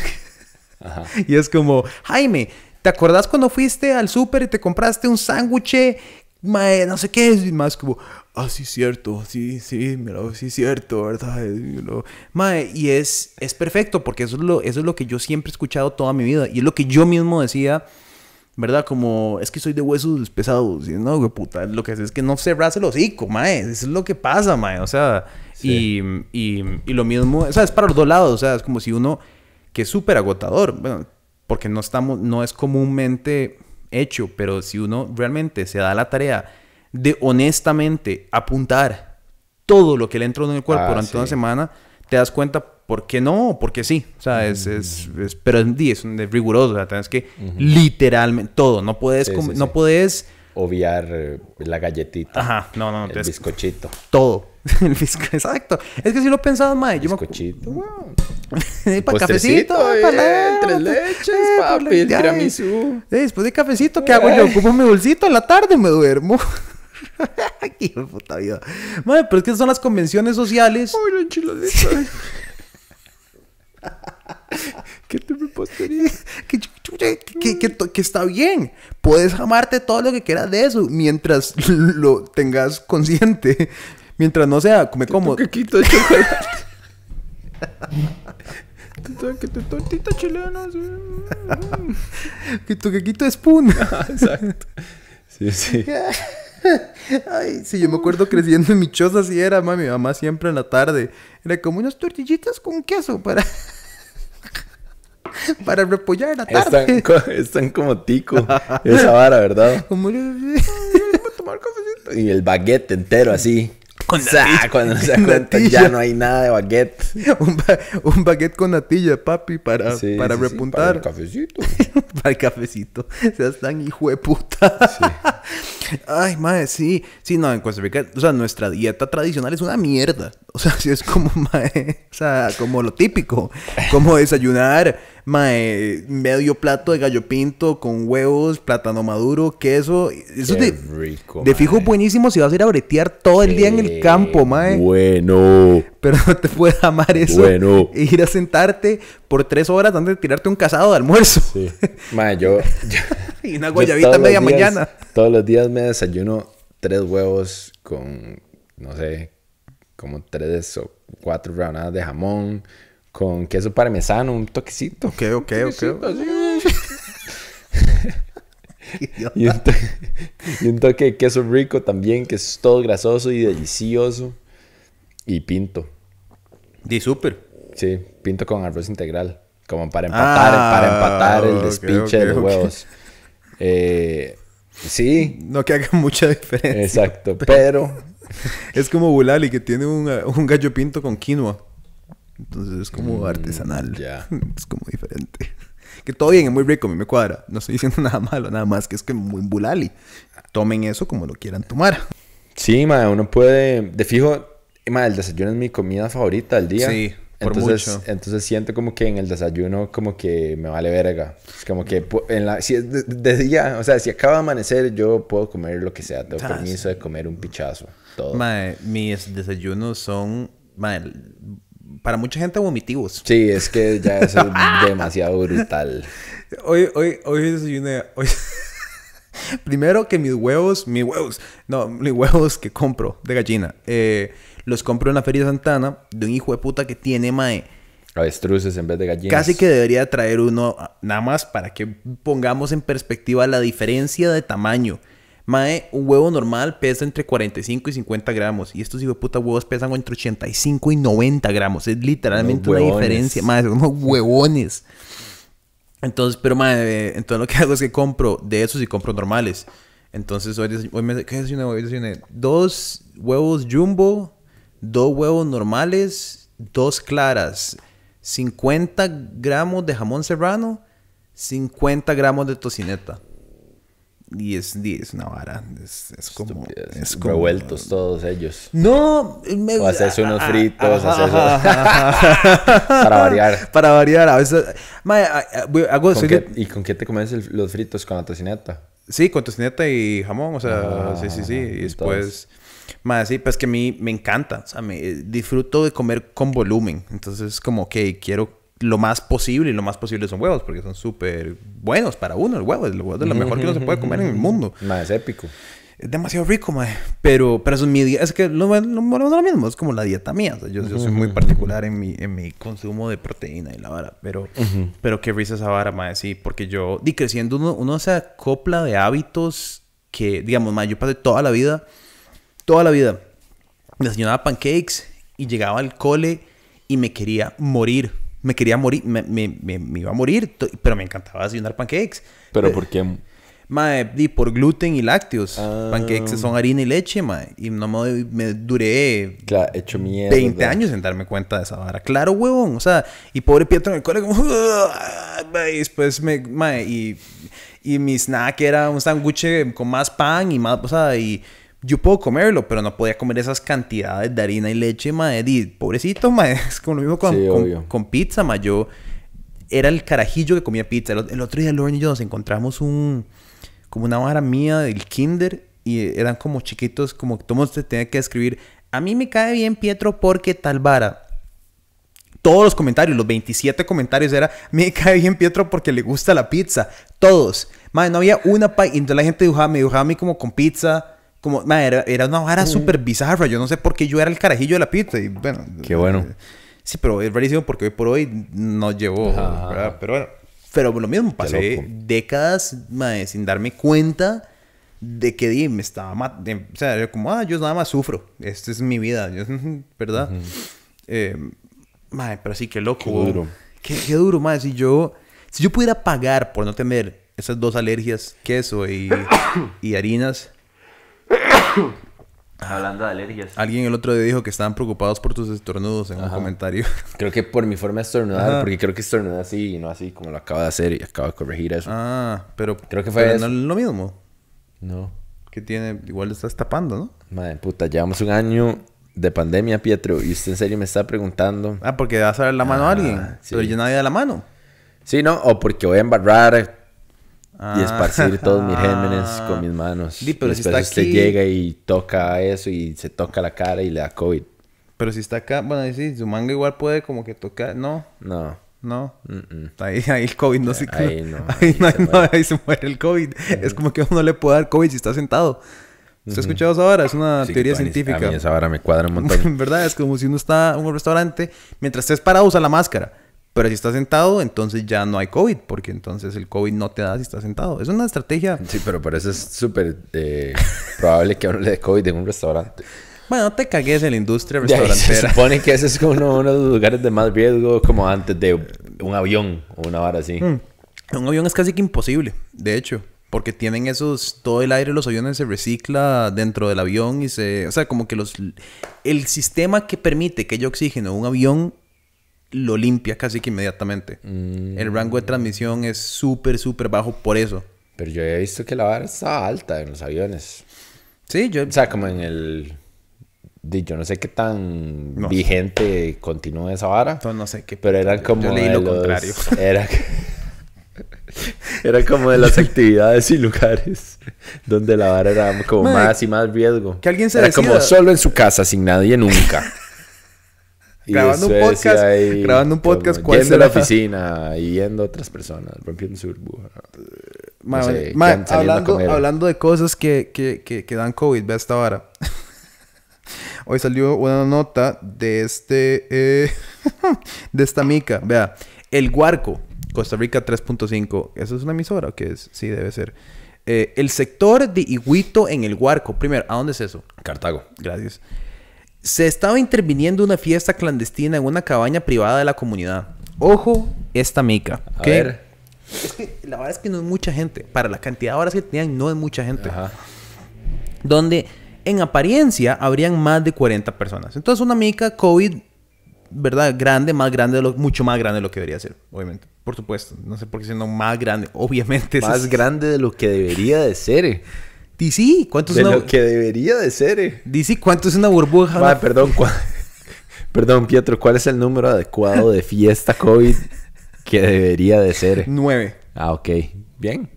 Y es como, Jaime, ¿te acordás cuando fuiste al súper y te compraste un sándwich? No sé qué, y más como, ah, sí, cierto, sí, sí, sí, cierto, ¿verdad? y es, es perfecto, porque eso es, lo, eso es lo que yo siempre he escuchado toda mi vida, y es lo que yo mismo decía ¿verdad? Como, es que soy de huesos pesados. Y no, puta, lo que hace es que no cerras el hocico, mae. Eso es lo que pasa, mae. O sea, y, y, y, lo mismo, o sea, es para los dos lados. O sea, es como si uno, que es súper agotador, porque no estamos, no es comúnmente hecho, pero si uno realmente se da la tarea de honestamente apuntar todo lo que le entró en el cuerpo ah, durante una semana, te das cuenta ¿Por qué no, porque sí. O sea, es, es, mm. es pero es, es, es riguroso. O sea, tienes que literalmente todo. No puedes, no puedes obviar eh, la galletita. Ajá, no, no, el bizcochito. Todo. el exacto. Es que si lo pensabas, mae, yo bizcochito. me para cafecito, eh, para tres leches, eh, papi, pues, el tiramisú. después de cafecito, ¿qué hago yo? Ocupo mi bolsito en la tarde me duermo. Qué puta vida. Madre, pero es que son las convenciones sociales. ¡Ay, la enchiladita. ¿Qué te Que, que, está bien. Puedes amarte todo lo que quieras de eso mientras lo tengas consciente. Mientras no sea, come como. quequito de chocolate. que tu tortita chilena. Eh. que tu quequito es ah, Exacto. Sí, sí. Ay, sí, yo me acuerdo creciendo en mi choza, así era, mami. Mi mamá siempre en la tarde era como unas tortillitas con queso para. para repollar la tarde. Están, como tico, esa vara, ¿verdad? Como Y el baguette entero así. Con o sea, cuando se cuenta, ya no hay nada de baguette. Un, baguette con natilla, papi, para, para repuntar. para el cafecito. para el cafecito. sea, están hijo de puta. Ay, madre, sí. Sí, no, en Costa Rica, o sea, nuestra dieta tradicional es una mierda. O sea, sí es como, madre, o sea, como lo típico. Como desayunar mae, medio plato de gallo pinto con huevos, plátano maduro, queso. Eso de, rico, de fijo buenísimo si vas a ir a bretear todo el día en el campo, mae. Bueno. Pero no te puedes amar eso. Bueno. E ir a sentarte por tres horas antes de tirarte un casado de almuerzo. Sí. Mae, yo, y una guayabita media mañana. Todos los días me desayuno tres huevos con, no sé, como tres o cuatro rebanadas de jamón, con queso parmesano, un toquecito. Ok, ok, ok. y, un toque de queso rico también, que es todo grasoso y delicioso. Y pinto. ¿Y súper. Sí, pinto con arroz integral. Como para ah, empatar, para empatar el despiche de los huevos. Eh, sí. No que haga mucha diferencia. Exacto, pero... es como Bulali que tiene un, un gallo pinto con quinoa. Entonces es como mm, artesanal. Ya. Es como diferente. Que todo bien, es muy rico, a mí me cuadra. No estoy diciendo nada malo, nada más que es que muy bulali. Tomen eso como lo quieran tomar. Sí, ma, uno puede. De fijo, Madre, el desayuno es mi comida favorita del día. Sí. Por mucho. entonces siento como que en el desayuno como que me vale verga. Como que en la, si es de, día, o sea, si acaba de amanecer yo puedo comer lo que sea. Tengo permiso de comer un pichazo. Todo. Madre, mis desayunos son... Madre, para mucha gente vomitivos. Sí, es que ya es demasiado brutal. Hoy, hoy, hoy desayuné. Primero que mis huevos, mis huevos, no, mis huevos que compro de gallina, eh, los compro en la Feria de Santana de un hijo de puta que tiene, mae. Avestruces en vez de gallinas. Casi que debería traer uno, ah, nada más para que pongamos en perspectiva la diferencia de tamaño. Mae, un huevo normal pesa entre 45 y 50 gramos. Y estos hijos de puta huevos pesan entre 85 y 90 gramos. Es literalmente una diferencia. Mae, son unos Entonces, pero madre, entonces lo que hago es que compro de esos y compro normales. Entonces, hoy, me ¿qué Hoy dos huevos jumbo, dos huevos normales, dos claras, 50 gramos de jamón serrano, 50 gramos de tocineta. 10, es una vara. Es, como. Revueltos todos ellos. No, me... O haces unos ah, fritos, haces. Para variar. Para variar, a veces. hago... ¿Y con qué te comes los fritos? ¿Con la tocineta? Sí, con tocineta y jamón, o sea, ah, sí, sí, sí. Y después. Más sí, pues que a mí me encanta. O sea, me eh, disfruto de comer con volumen. Entonces, como que quiero lo más posible y lo más posible son huevos, porque son súper buenos para uno. El huevo, el huevo es lo mejor que uno se puede comer en el mundo. Más épico. Es demasiado rico, mae. Pero, pero eso es mi dieta. Es que lo, lo, lo, lo, mismo, es como la dieta mía. yo, soy muy particular en mi, consumo de proteína y la vara. Pero, pero qué risa esa vara, mae. Sí, porque yo, y creciendo, uno, uno se acopla de hábitos que, digamos, mae, yo pasé toda la vida, toda la vida, Me enseñaba pancakes y llegaba al cole y me quería morir me quería morir, me, me, me, iba a morir, pero me encantaba desayunar pancakes. ¿Pero eh, por qué? Mae, di, por gluten y lácteos. Ah. Pancakes son harina y leche, mae. Y no me, duré claro, hecho mierda. 20 años en darme cuenta de esa vara. Claro, huevón. O sea, y pobre Pietro en el cole como... Y después me... Mae, y, y mi snack era un sándwich con más pan y más... O sea, y yo puedo comerlo, pero no podía comer esas cantidades de harina y leche, madre. Y pobrecito, madre. Es como lo mismo con, pizza, madre. Yo era el carajillo que comía pizza. El, otro día, Lorne y yo nos encontramos un... Como una vara mía del kinder. Y eran como chiquitos, como todo mundo tenía que escribir... A mí me cae bien Pietro porque tal vara todos los comentarios, los 27 comentarios era, me cae bien Pietro porque le gusta la pizza. Todos. Madre, no había una pa... Y entonces la gente dibujaba, me dibujaba a mí como con pizza, como, era, una vara mm. súper bizarra. Yo no sé por qué yo era el carajillo de la pizza. Y bueno. Qué bueno. Eh, sí, pero es rarísimo porque hoy por hoy no llevó. Pero bueno. Pero lo mismo, pasé décadas sin darme cuenta de que me estaba matando. O sea, yo como, ah, yo nada más sufro. Esta es mi vida, ¿verdad? Eh, madre, pero sí, qué loco. Qué duro. Qué, duro, madre. Si yo, si yo pudiera pagar por no tener esas dos alergias, queso y, y harinas, Hablando de alergias. Alguien el otro día dijo que estaban preocupados por tus estornudos en un comentario. Creo que por mi forma de estornudar, porque creo que estornuda así y no así como lo acabo de hacer y acabo de corregir eso. Ah, pero creo que fue no lo mismo. No. Que tiene, igual lo estás tapando, ¿no? Madre puta, llevamos un año de pandemia, Pietro, y usted en serio me está preguntando. Ah, porque vas a dar la mano a ah, alguien, pero yo nadie da la mano. Sí, no, o porque voy a embarrar y esparcir ah. todos mis gémenes con mis manos. pero y si está usted aquí... llega y toca eso y se toca la cara y le da COVID. Pero si está acá, bueno, sí, su manga igual puede como que tocar, ¿no? No. No. Ahí, el COVID no eh, se... Ahí no. Ahí, no, se ahí, se muere el COVID. Es como que uno le puede dar COVID si está sentado. ¿Se ha escuchado esa Es una teoría científica. A esa vara me cuadra un montón. ¿Verdad? Es como si uno está en un restaurante, mientras estés parado usa la máscara. Pero si estás sentado, entonces ya no hay COVID, porque entonces el COVID no te da si estás sentado. Es una estrategia. Sí, pero por eso es súper eh, probable que hable uno le dé COVID en un restaurante. Bueno, no te cagues en la industria restaurantera. se supone que ese es como uno, de los lugares de más riesgo, como antes de un avión o una vara así. Mm. Un avión es casi que imposible, de hecho, porque tienen esos, todo el aire de los aviones se recicla dentro del avión y se, o sea, como que los, el sistema que permite que haya oxígeno en un avión lo limpia casi que inmediatamente. Mm. El rango de transmisión es súper, súper bajo por eso. Pero yo había visto que la vara estaba alta en los aviones. Sí, yo... O sea, como en el... Yo no sé qué tan vigente continúa esa vara. no sé qué... Pero eran como... lo contrario. Era... Era como de las actividades y lugares donde la vara era como más y más riesgo. Que alguien se Era como solo en su casa, sin nadie nunca grabando, un podcast, ahí, grabando un podcast, ¿cuál yendo a la oficina y yendo a otras personas, rompiendo su burbuja. No eh, hablando, de cosas que, que, que, dan COVID, vea hasta ahora. Hoy salió una nota de este eh, de esta mica. Vea, el Guarco, Costa Rica 3.5. ¿Eso es una emisora que es? Sí, debe ser. Eh, el sector de Iguito en el Huarco. Primero, ¿a dónde es eso? Cartago. Gracias. Se estaba interviniendo una fiesta clandestina en una cabaña privada de la comunidad. Ojo, esta mica. A ver. la verdad es que no es mucha gente. Para la cantidad de horas que tenían, no es mucha gente. Donde en apariencia habrían más de 40 personas. Entonces, una mica COVID, ¿verdad? Grande, más grande, mucho más grande de lo que debería ser, obviamente. Por supuesto. No sé por qué siendo más grande. Obviamente. Más grande de lo que debería de ser. Eh. DC, ¿cuánto es de lo que debería de ser, eh. ¿cuánto es una burbuja? perdón, perdón, Pietro, ¿cuál es el número adecuado de fiesta COVID que debería de ser? Nueve. Ah, ok. Bien.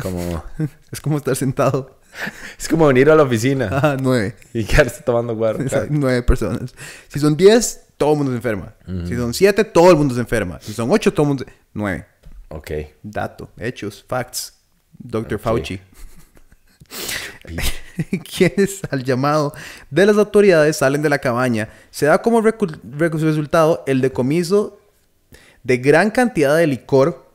Como... es como estar sentado. Es como venir a la oficina. Ah, nueve. Y quedarse tomando guardia. Nueve personas. Si son diez, todo el mundo se enferma. Si son siete, todo el mundo se enferma. Si son ocho, todo el mundo... Nueve. Ok. Dato. Hechos. Facts. Doctor Fauci. quienes al llamado de las autoridades salen de la cabaña. Se da como resultado el decomiso de gran cantidad de licor,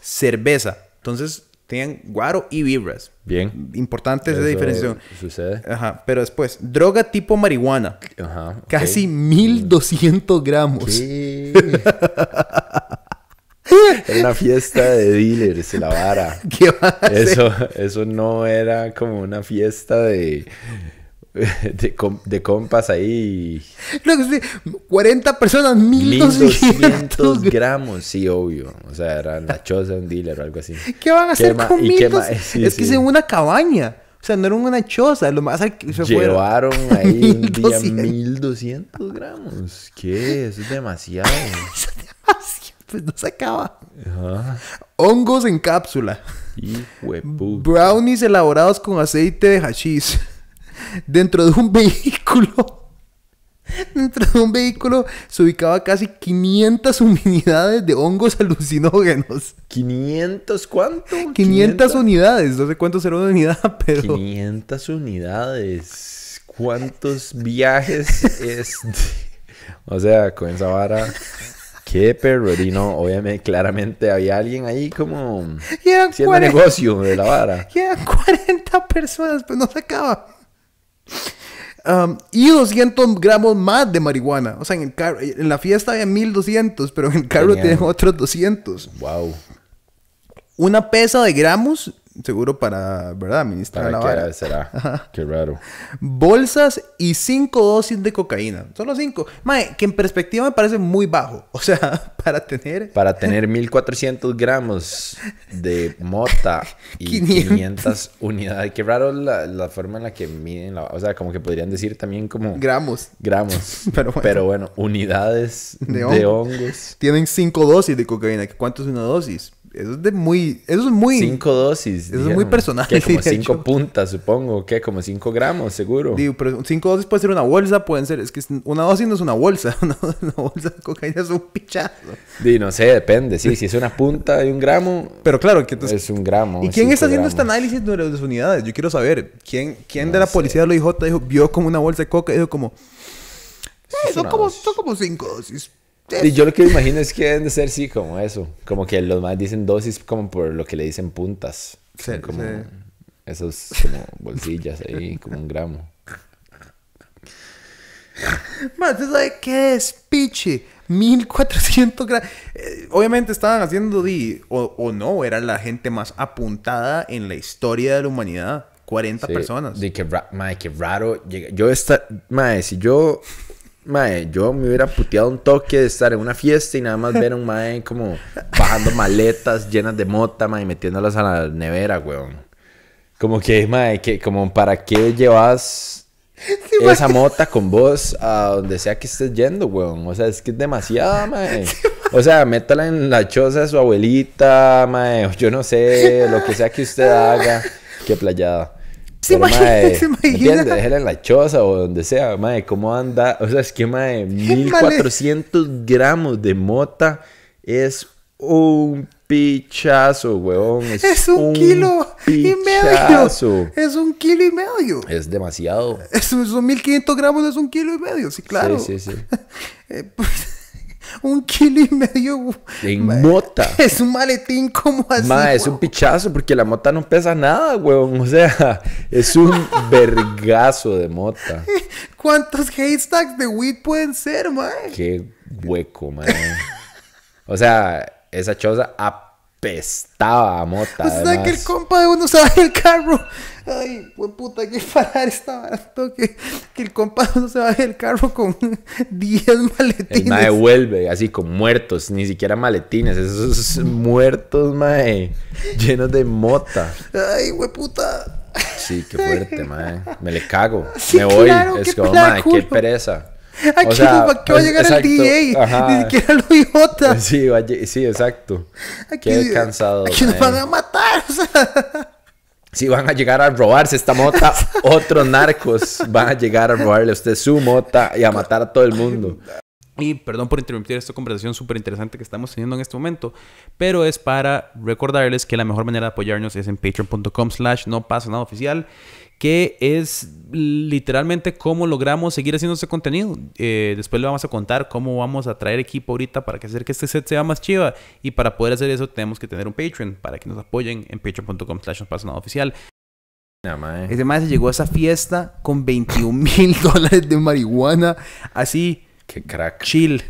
cerveza. Entonces tenían guaro y vibras. Bien. Importante esa diferenciación. Sucede. Ajá. Pero después, droga tipo marihuana. Ajá. Casi 1200 gramos. Sí. Era una fiesta de dealers, la vara. ¿Qué eso, eso no era como una fiesta de. De, compas ahí. 40 personas, 1200 gramos, sí, obvio. O sea, era la choza de un dealer o algo así. ¿Qué van a hacer con 1200? es que es en una cabaña. O sea, no era una choza, lo más que se Llevaron ahí 1200. un día 1200 gramos. ¿Qué? Eso es demasiado. Eso es demasiado pues no se acaba. Hongos en cápsula. Brownies elaborados con aceite de hachís. Dentro de un vehículo. Dentro de un vehículo se ubicaba casi 500 unidades de hongos alucinógenos. ¿500 cuánto? 500, unidades. No sé cuánto será una unidad, pero. 500 unidades. ¿Cuántos viajes es? O sea, con esa vara. Qué no, Obviamente, claramente había alguien ahí como haciendo negocio de la vara. Y 40 personas, pues no se acaba. Um, y 200 gramos más de marihuana. O sea, en, en la fiesta había 1200, pero en el carro tenían otros 200. Wow. Una pesa de gramos Seguro para, ¿verdad? Administrar para la Qué raro. Bolsas y cinco dosis de cocaína. Solo cinco. que en perspectiva me parece muy bajo. O sea, para tener... Para tener 1400 gramos de mota y 500, unidades. Qué raro la, forma en la que miden la... O sea, como que podrían decir también como... Gramos. Gramos. Pero bueno. unidades de, de hongos. Tienen cinco dosis de cocaína. ¿Cuánto es una dosis? Eso es de muy. Eso es muy. Cinco dosis. Eso es muy personal. Que como cinco puntas, supongo. ¿Qué? Como cinco gramos, seguro. Digo, pero cinco dosis puede ser una bolsa, pueden ser. Es que una dosis no es una bolsa. Una, bolsa de cocaína es un pichazo. Digo, no sé, depende. Sí, si es una punta y un gramo. Pero claro, que entonces, Es un gramo. ¿Y quién está haciendo este análisis de las unidades? Yo quiero saber. ¿Quién, quién de la policía de la dijo, vio como una bolsa de coca dijo como. Sí, eh, son, como, son como cinco dosis. Y yo lo que me imagino es que deben de ser, sí, como eso. Como que los más dicen dosis como por lo que le dicen puntas. Sí, como Esos como bolsillas ahí, como un gramo. Más, ¿tú sabes qué es 1400 gramos. Eh, obviamente estaban haciendo, di, o, no, era la gente más apuntada en la historia de la humanidad. 40 personas. que, que raro. Yo esta, madre, si yo Mae, yo me hubiera puteado un toque de estar en una fiesta y nada más ver a un mae como bajando maletas llenas de mota, mae, metiéndolas a la nevera, weón. Como que, mae, que, como para qué llevas esa mota con vos a donde sea que estés yendo, weón. O sea, es que es demasiado, mae. o sea, métala en la choza de su abuelita, mae, yo no sé, lo que sea que usted haga. Qué playada. ¿Se, Pero, en la choza o donde sea, mae. ¿Cómo anda? O sea, es que, mae, 1400 gramos de mota es un pichazo, weón. Es, un, kilo y medio. Es un kilo y medio. Es demasiado. Esos 1500 gramos, es un kilo y medio, sí, claro. Sí, sí, sí. Eh, pues, un kilo y medio en mota. Es un maletín como así. Ma, es un pichazo porque la mota no pesa nada, weón. O sea, es un vergazo de mota. ¿Cuántos haystacks de weed pueden ser, ma? Qué hueco, ma. O sea, esa choza apestaba a mota. O sea, que el compa de uno sabe el carro ay, hueputa, pues, puta, hay que parar esta barato que, que el compa no se va del carro con 10 maletines. El mae vuelve así con muertos, ni siquiera maletines, esos muertos, mae, llenos de mota. Ay, güey, puta. Sí, qué fuerte, mae. Me le cago. me voy. es como, mae, qué pereza. Aquí o sea, ¿qué va a llegar el DJ, ni siquiera lo vi Sí, sí, exacto. qué cansado. Aquí nos van a matar. O sea. Si van a llegar a robarse esta mota, otros narcos van a llegar a robarle a usted su mota y a matar a todo el mundo. Y perdón por interrumpir esta conversación súper interesante que estamos teniendo en este momento, pero es para recordarles que la mejor manera de apoyarnos es en patreon.com slash no pasa nada oficial que es literalmente cómo logramos seguir haciendo este contenido. Eh, después le vamos a contar cómo vamos a traer equipo ahorita para que hacer que este set sea más chiva. Y para poder hacer eso tenemos que tener un Patreon para que nos apoyen en patreon.com slash oficial. de Ese llegó a esa fiesta con 21 mil dólares de marihuana. Así. Qué crack. Chill.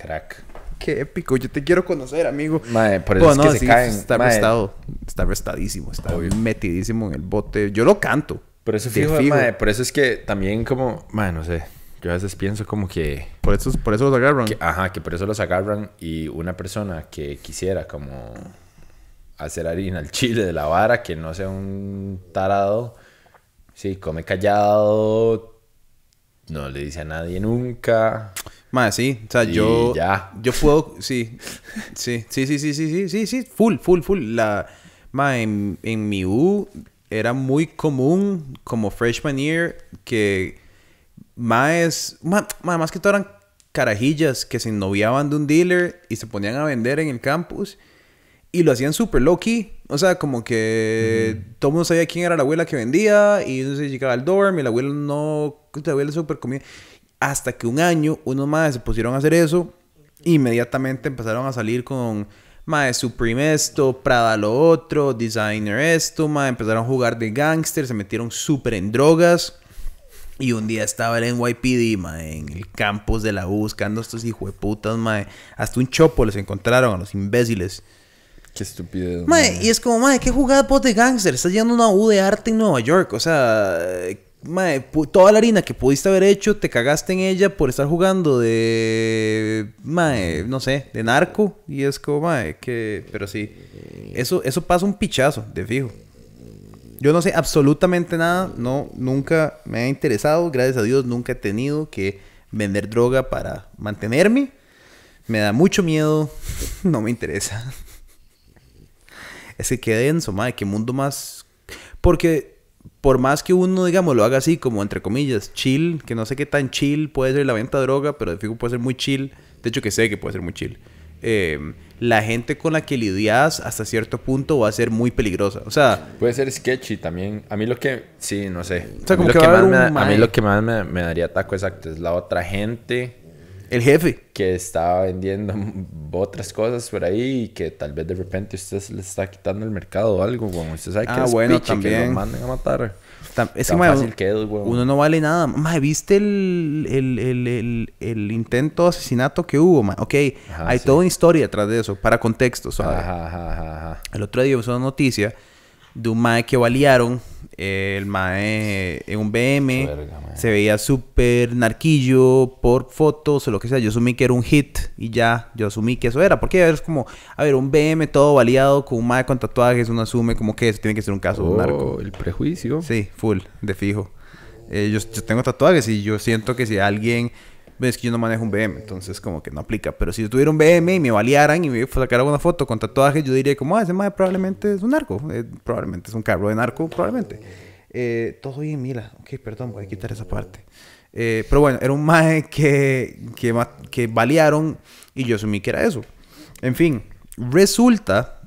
Crack qué épico. Yo te quiero conocer, amigo. Madre, por eso es que se caen. Está restadísimo. Está restadísimo. Está metidísimo en el bote. Yo lo canto. Por eso, por eso es que también como... Madre, no sé. Yo a veces pienso como que... Por eso, por eso los agarran. ajá, que por eso los agarran. Y una persona que quisiera como... Hacer harina al chile de la vara. Que no sea un tarado. Sí, come callado no le dice a nadie nunca. Más, sí. O sea, yo. Yo puedo. Sí. Sí, sí, sí, sí, sí, sí, sí, sí. Full, full, full. La. Ma, en, mi U era muy común como freshman year que más, más, más que todo eran carajillas que se noviaban de un dealer y se ponían a vender en el campus y lo hacían súper low O sea, como que todo el mundo sabía quién era la abuela que vendía y uno se llegaba al dorm y la abuela no... La abuela súper comía. Hasta que un año unos más se pusieron a hacer eso. Inmediatamente empezaron a salir con... Mae, Supreme esto, Prada lo otro, Designer esto, mae, empezaron a jugar de gangster, se metieron súper en drogas. Y un día estaba en NYPD, mae, en el campus de la U buscando a estos putas, mae. Hasta un chopo les encontraron a los imbéciles. Qué estupidez. Mae, y es como, mae, qué jugada post de gangster. Estás yendo una U de arte en Nueva York. O sea, mae, toda la harina que pudiste haber hecho, te cagaste en ella por estar jugando de. Mae, no sé, de narco. Y es como, mae, que. Pero sí. Eso, eso pasa un pichazo, de fijo. Yo no sé absolutamente nada, no, nunca me ha interesado, gracias a Dios nunca he tenido que vender droga para mantenerme. Me da mucho miedo, no me interesa se que en denso, madre, qué mundo más... Porque por más que uno, digamos, lo haga así, como entre comillas, chill, que no sé qué tan chill puede ser la venta de droga, pero de fijo puede ser muy chill. De hecho, que sé que puede ser muy chill. Em, la gente con la que lidias hasta cierto punto va a ser muy peligrosa. O sea. Puede ser sketchy también. A mí lo que. Sí, no sé. O sea, a, mí como que a mí lo que más me, me daría taco exacto es la otra gente el jefe. Que estaba vendiendo otras cosas por ahí y que tal vez de repente usted se le está quitando el mercado o algo, güey. Usted sabe que ah, es bueno, piche, también. que manden a matar. es que, fácil Uno no vale nada. Mae, ¿viste el, el, el, el, intento de asesinato que hubo, mae? Ok, hay toda una historia detrás de eso, para contexto, ¿sabes? Ajá, ajá, ajá, El otro día usó una noticia de un mae que balearon. Eh, el mae en un BM se veía súper narquillo por fotos o lo que sea. Yo asumí que era un hit y ya, yo asumí que eso era. Porque es como, a ver, un BM todo baleado con un mae con tatuajes, uno asume como que eso tiene que ser un caso oh, narco. El prejuicio. Sí, full, de fijo. Eh, yo tengo tatuajes y yo siento que si alguien ...es que yo no manejo un BM, entonces como que no aplica. Pero si yo tuviera un BM y me balearan y me sacaran una foto con tatuaje, yo diría como, ah, ese madre probablemente es un narco, eh, probablemente es un cabrón de narco, probablemente. Eh, todo bien, mira... Ok, perdón, voy a quitar esa parte. Eh, pero bueno, era un maje que, que, que balearon y yo asumí que era eso. En fin, resulta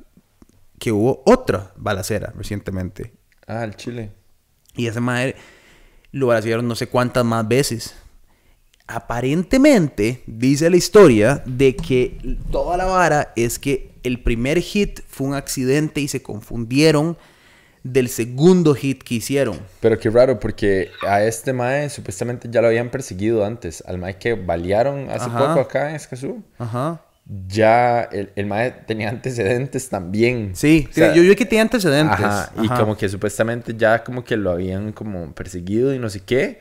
que hubo otra balacera recientemente. Ah, el Chile. Y ese maje lo balacearon no sé cuántas más veces aparentemente dice la historia de que toda la vara es que el primer hit fue un accidente y se confundieron del segundo hit que hicieron. Pero qué raro, porque a este Mae supuestamente ya lo habían perseguido antes. Al Mae que balearon hace poco acá en Escazú. Ajá. Ya el, el, Mae tenía antecedentes también. Sí, yo, vi que tenía antecedentes. Y como que supuestamente ya como que lo habían como perseguido y no sé qué.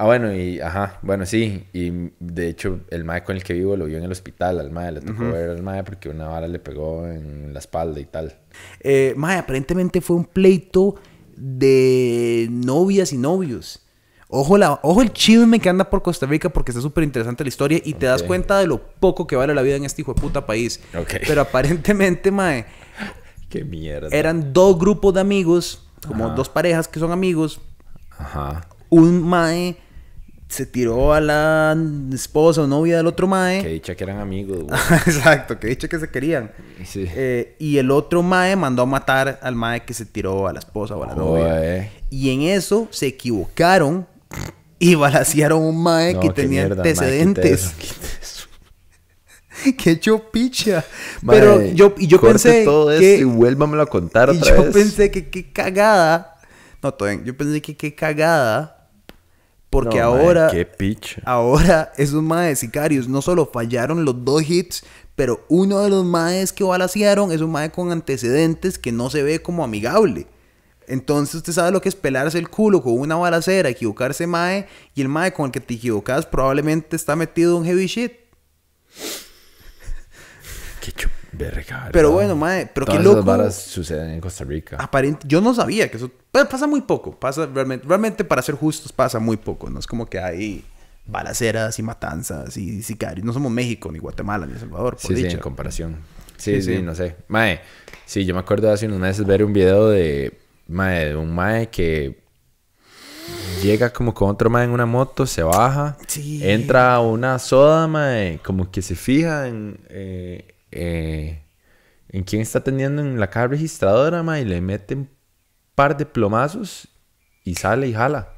Ah, bueno, y ajá, bueno, sí. Y de hecho, el mae con el que vivo lo vio en el hospital al mae, le tocó ver al mae porque una bala le pegó en la espalda y tal. Eh, mae, aparentemente fue un pleito de novias y novios. Ojo, la, ojo el chisme que anda por Costa Rica porque está súper interesante la historia y te das cuenta de lo poco que vale la vida en este hijo de puta país. Pero aparentemente, mae. Qué mierda. Eran dos grupos de amigos, como dos parejas que son amigos. Ajá. Un mae se tiró a la esposa o novia del otro mae. Que dicha que eran amigos, Exacto, que dicha que se querían. Eh, y el otro mae mandó a matar al mae que se tiró a la esposa o a la novia. Y en eso se equivocaron y balasearon a un mae que tenía antecedentes. Qué hecho Pero yo, y yo pensé. Todo que, y vuélvamelo a contar otra yo pensé que qué cagada. No, todo bien. Yo pensé que qué cagada porque ahora. es qué pitch! Ahora sicarios no solo fallaron los dos hits, pero uno de los maes que balasearon es un mae con antecedentes que no se ve como amigable. Entonces usted sabe lo que es pelarse el culo con una balacera, equivocarse mae, y el mae con el que te equivocas probablemente está metido en heavy shit. Qué chup pero bueno, mae, pero qué loco. las balas suceden en Costa Rica. Aparente, yo no sabía que eso pues, pasa muy poco, pasa realmente, realmente para ser justos pasa muy poco, no es como que hay balaceras y matanzas y sicarios, no somos México ni Guatemala ni El Salvador, sí, sí, en comparación. Sí, sí, no sé. Mae, sí, yo me acuerdo hace unos meses ver un video de, mae, de un mae que llega como con otro mae en una moto, se baja, entra a una soda, mae, como que se fija en, eh, eh, en quien está atendiendo en la caja registradora, ma, y le meten un par de plomazos y sale y jala.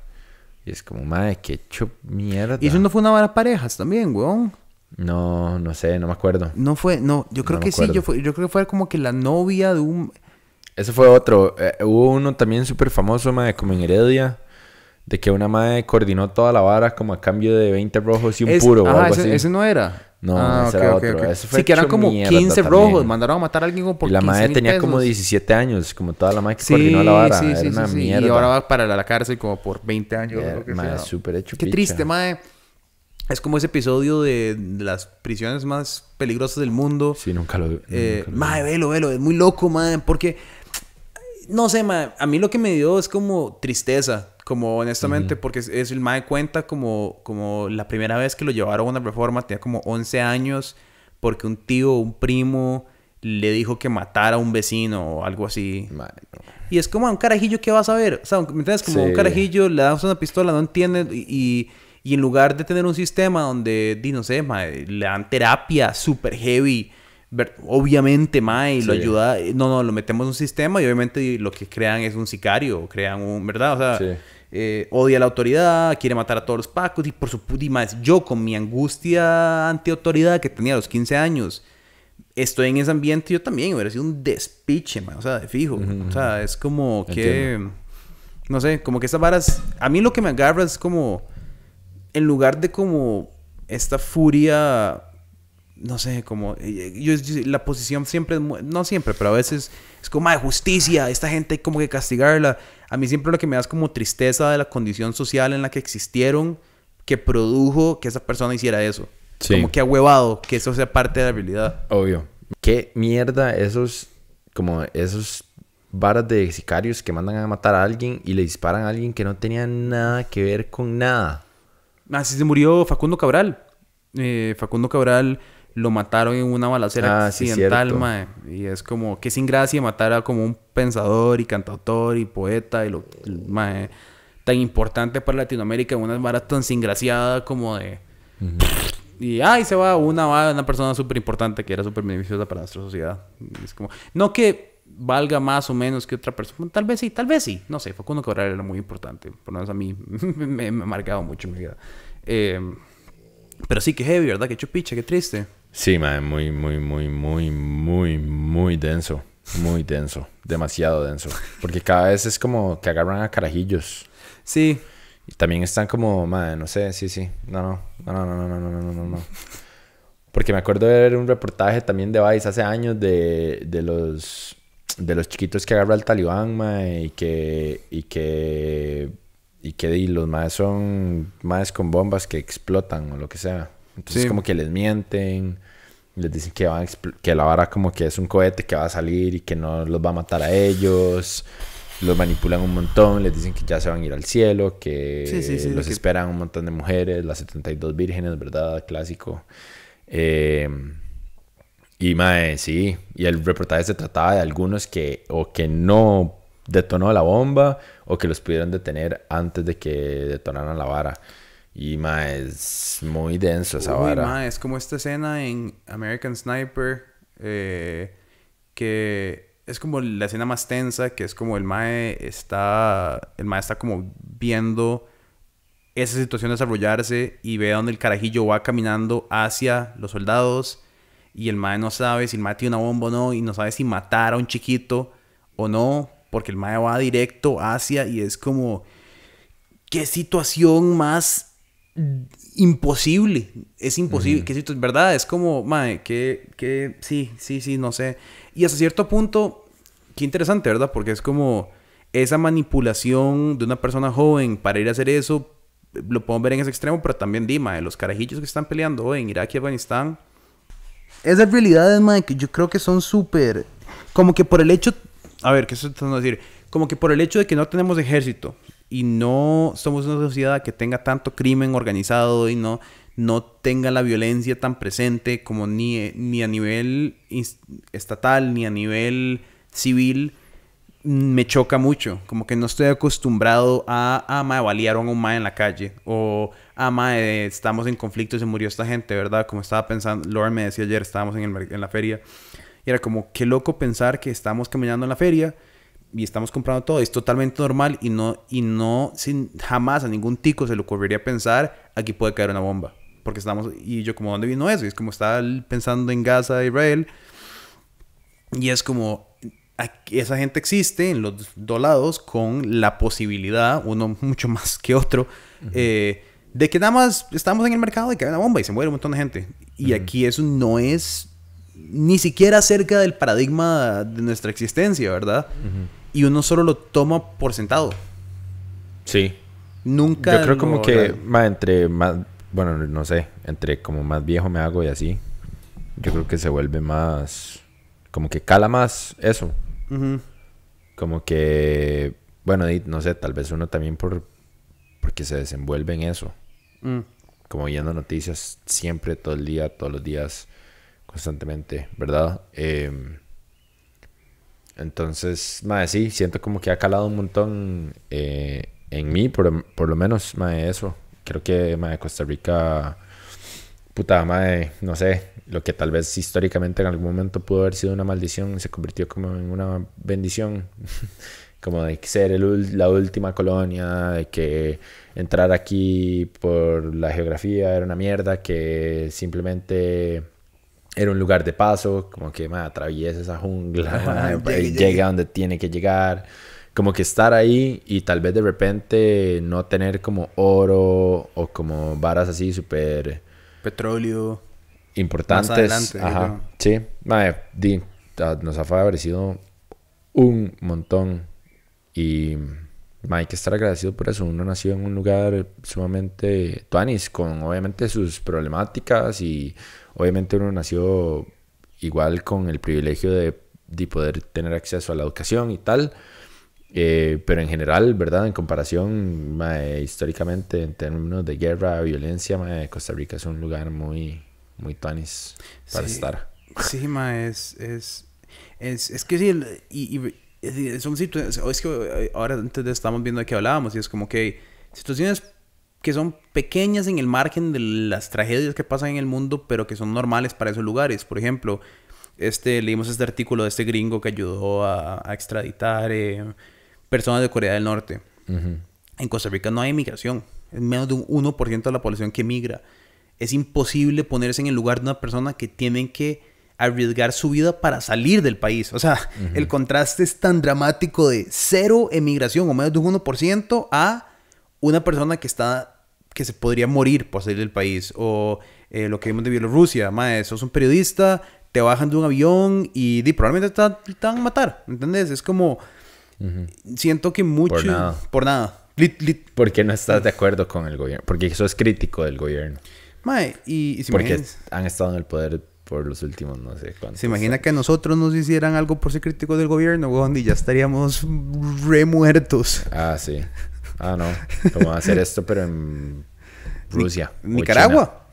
Y es como, madre, qué chup mierda. ¿Y eso no fue una vara parejas también, weón? No, no sé, no me acuerdo. No fue, no, yo creo que sí, yo, yo creo que fue como que la novia de un... Ese fue otro. Eh, hubo uno también súper famoso, madre, como en Heredia, de que una madre coordinó toda la vara como a cambio de 20 rojos y un puro. Ajá, ese no era. No, ah, ese sí, que eran como 15 rojos. Mandaron a matar a alguien por la madre tenía como 17 años, como toda la madre que coordinó la vara. una mierda. Y ahora va para la cárcel como por 20 años. que madre, súper hecho Qué triste, madre. Es como ese episodio de las prisiones más peligrosas del mundo. Sí, eh, nunca lo, vi. madre, velo, velo. Es muy loco, madre. Porque, no sé, madre. A mí lo que me dio es como tristeza como honestamente, porque es, el mae cuenta como, como la primera vez que lo llevaron a una reforma, tenía como 11 años, porque un tío, un primo le dijo que matara a un vecino o algo así. Y es como a ah, un carajillo que vas a ver. O sea, ¿me entiendes? Como un carajillo le das una pistola, no entiende. Y, y, en lugar de tener un sistema donde, di, no sé, le dan terapia super heavy. Obviamente, mae, ...y lo ayuda. Eh, no, no, lo metemos en un sistema y obviamente lo que crean es un sicario, crean un, ¿verdad? O sea, eh, odia a la autoridad, quiere matar a todos los pacos y por supuesto, y más, yo con mi angustia antiautoridad que tenía a los 15 años, estoy en ese ambiente, yo también hubiera sido un despiche, o sea, de fijo. O sea, es como que, no sé, como que esas varas, a mí lo que me agarra es como, en lugar de como esta furia no sé, como eh, eh, yo, la posición siempre, no siempre, pero a veces es como de justicia, esta gente hay como que castigarla. A mí siempre lo que me da es como tristeza de la condición social en la que existieron, que produjo que esa persona hiciera eso. Como que ha huevado, que eso sea parte de la realidad. Obvio. ¿Qué mierda esos, como esos varas de sicarios que mandan a matar a alguien y le disparan a alguien que no tenía nada que ver con nada? Así ah, se murió Facundo Cabral. Eh, Facundo Cabral lo mataron en una balacera ah, accidental, Y es como, que sin gracia matar a como un pensador y cantautor y poeta y lo, mae, tan importante para Latinoamérica, una vara tan sin singraciada como de... Y ahí se va una, va una persona súper importante que era súper beneficiosa para nuestra sociedad. Es como, no que valga más o menos que otra persona. Tal vez sí, tal vez sí. No sé, Facundo Cabral era muy importante. Por lo menos a mí me, ha marcado mucho en mi vida. Eh, pero sí, que heavy, ¿verdad? Que chupiche. qué triste. Sí, madre, muy, muy, muy, muy, muy, muy denso. Muy denso. Demasiado denso. Porque cada vez es como que agarran a carajillos. Sí. Y también están como, madre, no sé, sí, sí. No, no, no, no, no, no, no, no, no, no. Porque me acuerdo de ver un reportaje también de Vice hace años de, de los de los chiquitos que agarra el talibán, madre, y que y que y que y los más son más con bombas que explotan o lo que sea. Entonces, como que les mienten, les dicen que, van que la vara como que es un cohete que va a salir y que no los va a matar a ellos. Los manipulan un montón, les dicen que ya se van a ir al cielo, que los esperan un montón de mujeres, las 72 vírgenes, ¿verdad? Clásico. Em, y mae, sí. Y el reportaje se trataba de algunos que o que no detonó la bomba o que los pudieron detener antes de que detonaran la vara. Y ma, es muy denso esa Uy, es como esta escena en American Sniper eh, que es como la escena más tensa, que es como el mae está, el mae está como viendo esa situación desarrollarse y ve donde el carajillo va caminando hacia los soldados y el mae no sabe si el mae tiene una bomba o no y no sabe si matar a un chiquito o no, porque el mae va directo hacia y es como qué situación más imposible. Es imposible. que -huh. es ¿verdad? Es como, madre, que, que sí, sí, sí, no sé. Y hasta cierto punto, qué interesante, ¿verdad? Porque es como esa manipulación de una persona joven para ir a hacer eso, lo podemos ver en ese extremo, pero también Dima, los carajillos que están peleando oh, en Irak y Afganistán. Esas realidades, madre, que yo creo que son súper. Como que por el hecho. A ver, ¿qué estoy tratando de decir? Como que por el hecho de que no tenemos ejército, y no somos una sociedad que tenga tanto crimen organizado y no, no tenga la violencia tan presente como ni, ni a nivel estatal ni a nivel civil, mm, me choca mucho. Como que no estoy acostumbrado a, ah, mae, balearon a un mae en la calle. O, ah, mae, eh, estamos en conflicto y se murió esta gente, ¿verdad? Como estaba pensando, Lauren me decía ayer, estábamos en, el, en la feria. Y era como, qué loco pensar que estamos caminando en la feria y estamos comprando todo, es totalmente normal y no, y no sin, jamás a ningún tico se le ocurriría pensar, aquí puede caer una bomba. Porque estamos, y yo como, ¿dónde vino eso? Y es como está pensando en Gaza, Israel, y es como, esa gente existe en los dos lados con la posibilidad, uno mucho más que otro, eh, de que nada más estamos en el mercado y cae una bomba y se muere un montón de gente. Y aquí eso no es ni siquiera cerca del paradigma de nuestra existencia, ¿verdad? y uno solo lo toma por sentado. Sí. Nunca. Yo creo como que más entre más, bueno, no sé, entre como más viejo me hago y así, yo creo que se vuelve más, como que cala más eso. Como que, bueno, no sé, tal vez uno también por, porque se desenvuelve en eso. Mm. Como viendo noticias siempre, todo el día, todos los días, constantemente, ¿verdad? Eh, entonces, madre, sí, siento como que ha calado un montón eh, en mí, por, lo menos, de eso. Creo que, de Costa Rica, puta, madre, no sé, lo que tal vez históricamente en algún momento pudo haber sido una maldición, se convirtió como en una bendición. como de ser la última colonia, de que entrar aquí por la geografía era una mierda, que simplemente era un lugar de paso, como que man, atraviesa esa jungla, llega donde tiene que llegar. Como que estar ahí y tal vez de repente no tener como oro o como varas así súper... Petróleo. Importantes. Más adelante, Ajá. Sí. nos ha favorecido un montón. Y hay que estar agradecido por eso. Uno nació en un lugar sumamente tuanis, con obviamente sus problemáticas y Obviamente uno nació igual con el privilegio de, de poder tener acceso a la educación y tal, eh, pero en general, ¿verdad? En comparación, históricamente, en términos de guerra, violencia, Costa Rica es un lugar muy, muy tanis para estar. Sí, ma es, es, es, es que sí, y, son situaciones, es que eh, ahora antes estamos viendo de qué hablábamos y es como que situaciones que son pequeñas en el margen de las tragedias que pasan en el mundo, pero que son normales para esos lugares. Por ejemplo, este, leímos este artículo de este gringo que ayudó a, extraditar eh, personas de Corea del Norte. En Costa Rica no hay emigración. Es menos de un 1% de la población que emigra. Es imposible ponerse en el lugar de una persona que tienen que arriesgar su vida para salir del país. O sea, el contraste es tan dramático de cero emigración o menos de un 1% a una persona que está que se podría morir por salir del país. O eh, lo que vimos de Bielorrusia, mae, es un periodista, te bajan de un avión y, probablemente te, van a matar. ¿Entendés? Es como. Siento que mucho. Por nada. Por nada. ¿Por qué Porque no estás de acuerdo con el gobierno. Porque eso es crítico del gobierno. Mae, y, si Porque han estado en el poder por los últimos no sé cuántos. Se imagina que nosotros nos hicieran algo por ser críticos del gobierno, weón, y ya estaríamos Remuertos... Ah, sí. Ah, no. Vamos a hacer esto, pero en Rusia. ¿Nicaragua?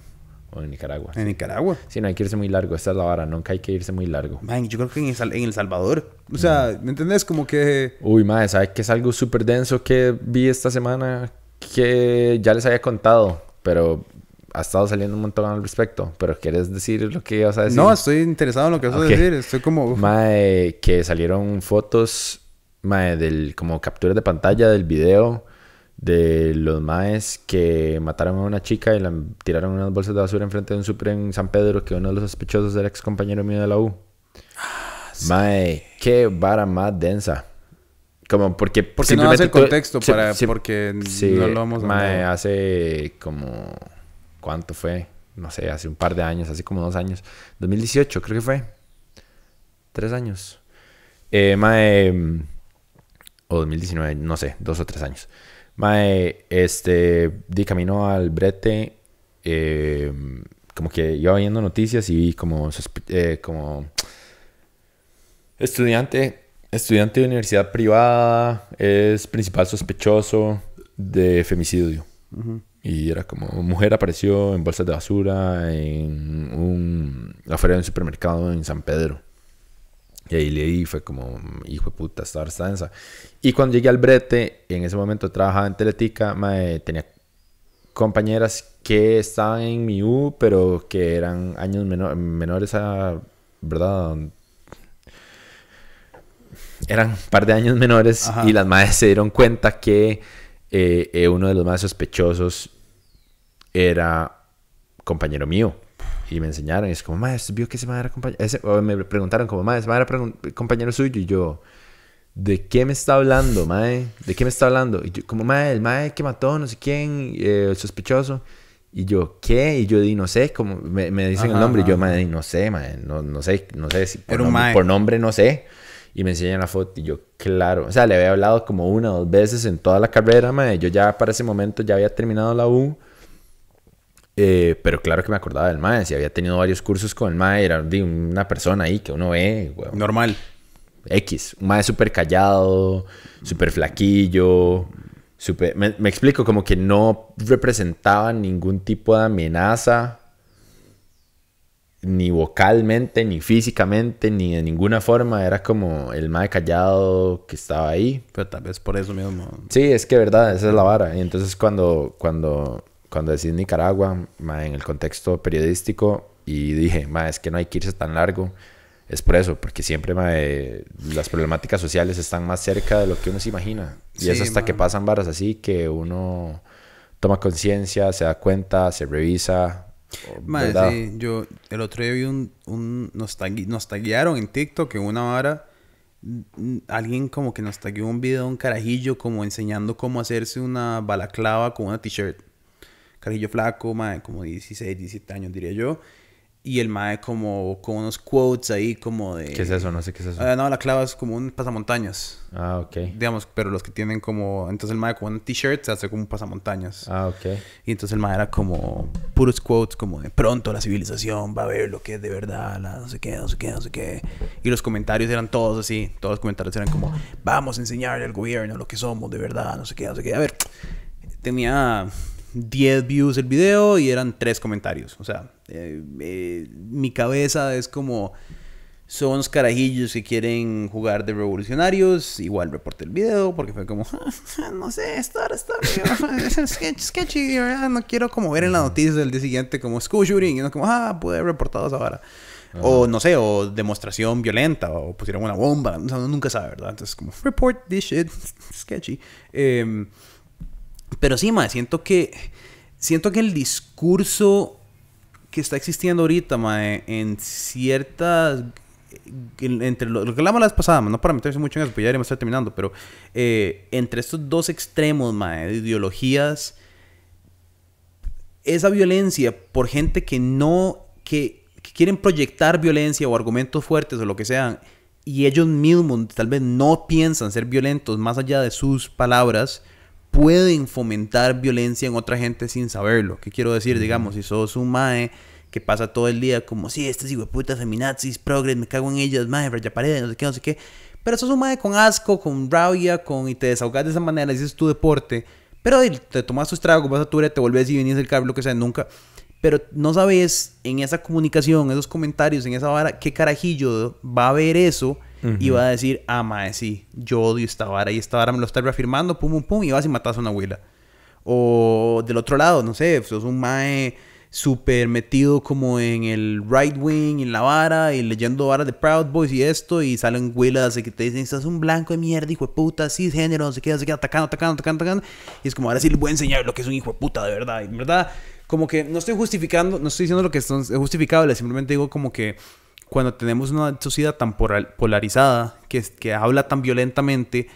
O, en Nicaragua. En Nicaragua. Sí, no hay que irse muy largo. Esta es la vara. Nunca hay que irse muy largo. yo creo que en El, Salvador. O sea, mm. ¿me entendés? Como que... Uy, madre, ¿sabes qué es algo súper denso que vi esta semana? Que ya les había contado, pero ha estado saliendo un montón al respecto, pero ¿quieres decir lo que vas a decir? No, estoy interesado en lo que vas a decir, estoy como... Mae, que salieron fotos, mae, del, como capturas de pantalla del video de los maes que mataron a una chica y la tiraron unas bolsas de basura enfrente de un super en San Pedro, que uno de los sospechosos era ex compañero mío de la U. Ah, mae, qué vara más densa. Como porque, porque no hace el contexto para porque no lo vamos a mae, hace como ¿cuánto fue? No sé, hace un par de años, hace como dos años. 2018 creo que fue. Tres años. Eh, mae o 2019, no sé, dos o tres años Mae, este, di camino al brete, eh, como que yo viendo noticias y como, eh, como estudiante, estudiante de universidad privada, es principal sospechoso de femicidio. Y era como, mujer apareció en bolsas de basura en un, feria de un supermercado en San Pedro. Y ahí leí, fue como, hijo de puta, esta hora Y cuando llegué al brete, en ese momento trabajaba en Teletica, tenía compañeras que estaban en mi U, pero que eran años menores a, ¿verdad? Eran un par de años menores y las madres se dieron cuenta que eh, eh, uno de los más sospechosos era compañero mío y me enseñaron. Y es como, maestro, vio que se me era compañero. me preguntaron como, maestro, ese madre era compañero suyo. Y yo, ¿de qué me está hablando, mae? ¿De qué me está hablando? Y yo, como, mae, el mae que mató, no sé quién, eh, el sospechoso. Y yo, ¿qué? Y yo, di, no sé, como me, me dicen el nombre. Y yo, mae, no sé, mae, no, no sé, no sé. Si por, nombre, por nombre, no sé. Y me enseñan la foto y yo, claro. O sea, le había hablado como una o dos veces en toda la carrera, mae. Yo ya para ese momento ya había terminado la U eh, pero claro que me acordaba del MAE, si había tenido varios cursos con el MAE, era de una persona ahí que uno ve. Normal. X, un MAE súper callado, súper flaquillo, Me, explico, como que no representaba ningún tipo de amenaza, ni vocalmente, ni físicamente, ni de ninguna forma. Era como el MAE callado que estaba ahí. Pero tal vez por eso mismo. Sí, es que verdad, esa es la vara. Y entonces cuando... cuando cuando decís Nicaragua, en el contexto periodístico, y dije, ma, es que no hay que irse tan largo, es por eso, porque siempre eh, las problemáticas sociales están más cerca de lo que uno se imagina. Y eso es hasta que pasan varas así que uno toma conciencia, se da cuenta, se revisa. Madre, sí, yo el otro día vi un, un nos, tagui, taguearon en TikTok en una vara mm, alguien como que nos tagueó un video de un carajillo como enseñando cómo hacerse una balaclava con una t-shirt carajillo flaco, mae, como 16, 17 años, diría yo. Y el mae como con unos quotes ahí como de... ¿Qué es eso? No sé qué es eso. Ah, no, la clava es como un pasamontañas. Ah, ok. Digamos, pero los que tienen como... Entonces el mae con un t-shirt se hace como un pasamontañas. Ah, ok. Y entonces el mae era como puros quotes como de pronto la civilización va a ver lo que es de verdad, no sé qué, no sé qué, no sé qué. Y los comentarios eran todos así. Todos los comentarios eran como vamos a enseñarle al gobierno lo que somos de verdad, no sé qué, no sé qué. A ver, tenía 10 views el video y eran 3 comentarios. O sea, eh, eh, mi cabeza es como son carajillos que quieren jugar de revolucionarios, igual reporté el video porque fue como, no sé, está está es sketch, sketchy, no quiero como ver en la noticia del día siguiente como school shooting, y no como, ah, puede haber reportado esa vara. O no sé, o demostración violenta, o pusieron una bomba, o sea, nunca sabe, ¿verdad? Entonces, como, report this shit, sketchy. Eh, pero sí, mae, siento que, siento que el discurso que está existiendo ahorita, mae, en ciertas entre lo, que hablamos la vez no para meterse mucho en eso, porque ya iremos terminando, pero eh, entre estos dos extremos, mae, de ideologías, esa violencia por gente que no, que, quieren proyectar violencia o argumentos fuertes o lo que sean, y ellos mismos tal vez no piensan ser violentos más allá de sus palabras, pueden fomentar violencia en otra gente sin saberlo. ¿Qué quiero decir? Digamos, si sos un mae que pasa todo el día como, sí, estas puta feminazis, progres, me cago en ellas, mae, raya paredes, no sé qué, no sé qué. Pero sos un mae con asco, con rabia, con... y te desahogas de esa manera, dices es tu deporte. Pero te tomas tus tragos, vas a tu área, te volvés y vienes el carro, lo que sea, nunca. Pero no sabes en esa comunicación, esos comentarios, en esa vara, qué carajillo va a haber eso y va a decir, ah, mae, sí, yo odio esta vara y esta vara me lo está reafirmando, pum, pum, pum, y vas y matas a una abuela. O del otro lado, no sé, sos un mae súper metido como en el right wing, en la vara, y leyendo varas de Proud Boys y esto, y salen huilas que te dicen, estás un blanco de mierda, hijo de puta, cisgénero, no sé qué, no sé atacando, atacando, atacando, atacando. Y es como, ahora sí le voy a enseñar lo que es un hijo de puta, de verdad. en verdad, como que no estoy justificando, no estoy diciendo lo que es justificable, simplemente digo como que cuando tenemos una sociedad tan polarizada, que, que habla tan violentamente,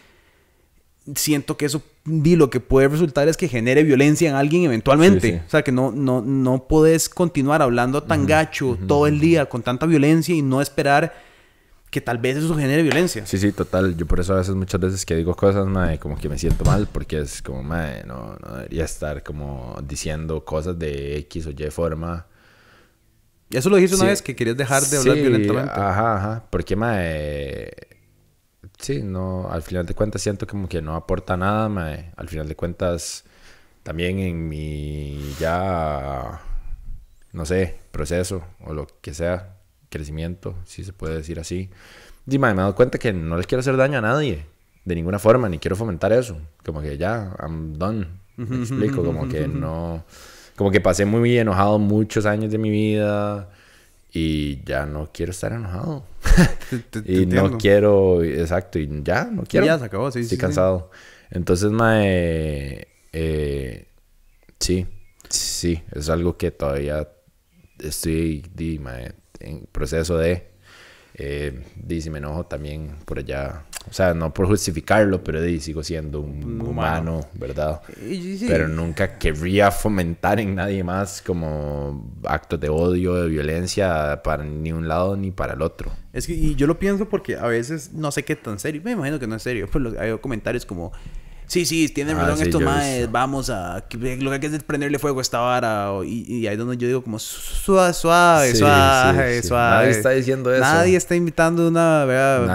siento que eso di lo que puede resultar es que genere violencia en alguien eventualmente. O sea, que no, no, no puedes continuar hablando tan gacho todo el día con tanta violencia y no esperar que tal vez eso genere violencia. Sí, sí, total. Yo por eso a veces, muchas veces que digo cosas, como que me siento mal, porque es como, no, no debería estar como diciendo cosas de X o Y forma eso lo dijiste una vez que querías dejar de hablar violentamente. Ajá, ajá. Porque, mae. Sí, no. Al final de cuentas siento como que no aporta nada, mae. Al final de cuentas, también en mi ya. No sé, proceso o lo que sea, crecimiento, si se puede decir así. Y, me he dado cuenta que no les quiero hacer daño a nadie. De ninguna forma, ni quiero fomentar eso. Como que ya, I'm done. explico, como que no. Como que pasé muy enojado muchos años de mi vida y ya no quiero estar enojado. y no quiero, exacto, y ya no quiero. ya se acabó, sí, Estoy cansado. Entonces, mae, eh, sí, sí, es algo que todavía estoy di, mae, en proceso de eh, Dice, me enojo también por allá, o sea, no por justificarlo, pero sigo siendo un humano, ¿verdad? Pero nunca querría fomentar en nadie más como actos de odio, de violencia para ni un lado ni para el otro. Es que, y yo lo pienso porque a veces no sé qué tan serio, me imagino que no es serio, pero hay comentarios como sí, sí, tienen ah, razón estos vamos a... Lo que hay que es prenderle fuego a esta vara. y, y, ahí donde yo digo como suave, suave, suave, suave. Nadie está diciendo eso. Nadie está invitando una,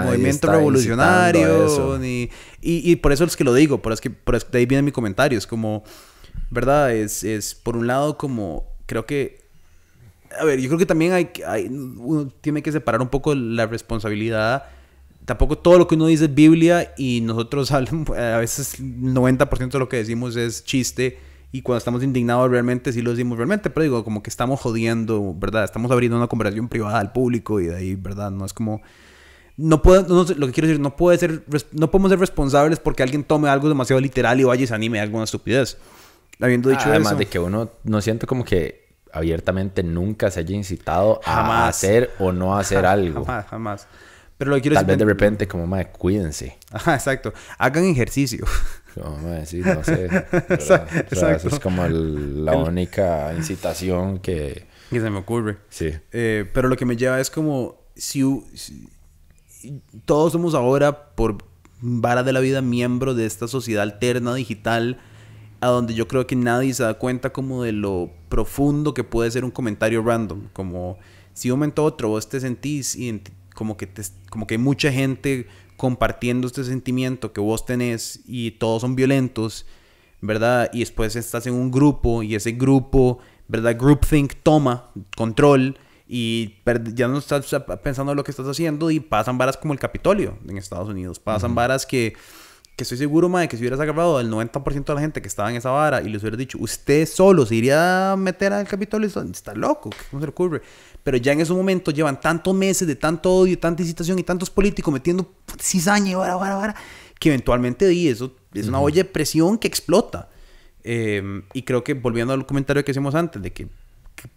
movimiento revolucionario. Ni, y, por eso es que lo digo, por, es que, por eso, de ahí viene mi comentario. Es como, ¿verdad? Es, es por un lado como, creo que a ver, yo creo que también hay, hay, uno tiene que separar un poco la responsabilidad tampoco todo lo que uno dice es Biblia y nosotros a veces 90% de lo que decimos es chiste y cuando estamos indignados realmente sí lo decimos realmente, pero digo, como que estamos jodiendo, ¿verdad? Estamos abriendo una conversación privada al público y de ahí, ¿verdad? No es como... No puedo, lo que quiero decir, no, puede ser, no podemos ser responsables porque alguien tome algo demasiado literal y vaya y se anime a alguna estupidez. Habiendo dicho Además de que uno no siente como que abiertamente nunca se haya incitado a hacer o no hacer algo. Jamás, jamás. Pero lo que quiero Tal vez de repente, como, madre, cuídense. exacto. Hagan ejercicio. Como, madre, sí, no sé. eso es como la única incitación que... Que se me ocurre. Sí. Eh, pero lo que me lleva es como... Si, todos somos ahora, por vara de la vida, miembro de esta sociedad alterna digital a donde yo creo que nadie se da cuenta como de lo profundo que puede ser un comentario random, como si un momento otro vos te sentís como que, te, como que hay mucha gente compartiendo este sentimiento que vos tenés y todos son violentos, ¿verdad? Y después estás en un grupo y ese grupo, ¿verdad? Groupthink toma control y ya no estás pensando en lo que estás haciendo y pasan varas como el Capitolio en Estados Unidos, pasan varas que que estoy seguro, madre, que si hubieras agarrado el 90% de la gente que estaba en esa vara y les hubieras dicho, usted solo se iría a meter al Capitolio, está loco, ¿cómo se le ocurre? pero ya en ese momento llevan tantos meses de tanto odio, tanta incitación y tantos políticos metiendo cizaña y vara, vara, vara, que eventualmente di, eso es una olla de presión que explota. Em, y creo que volviendo al comentario que hicimos antes, de que,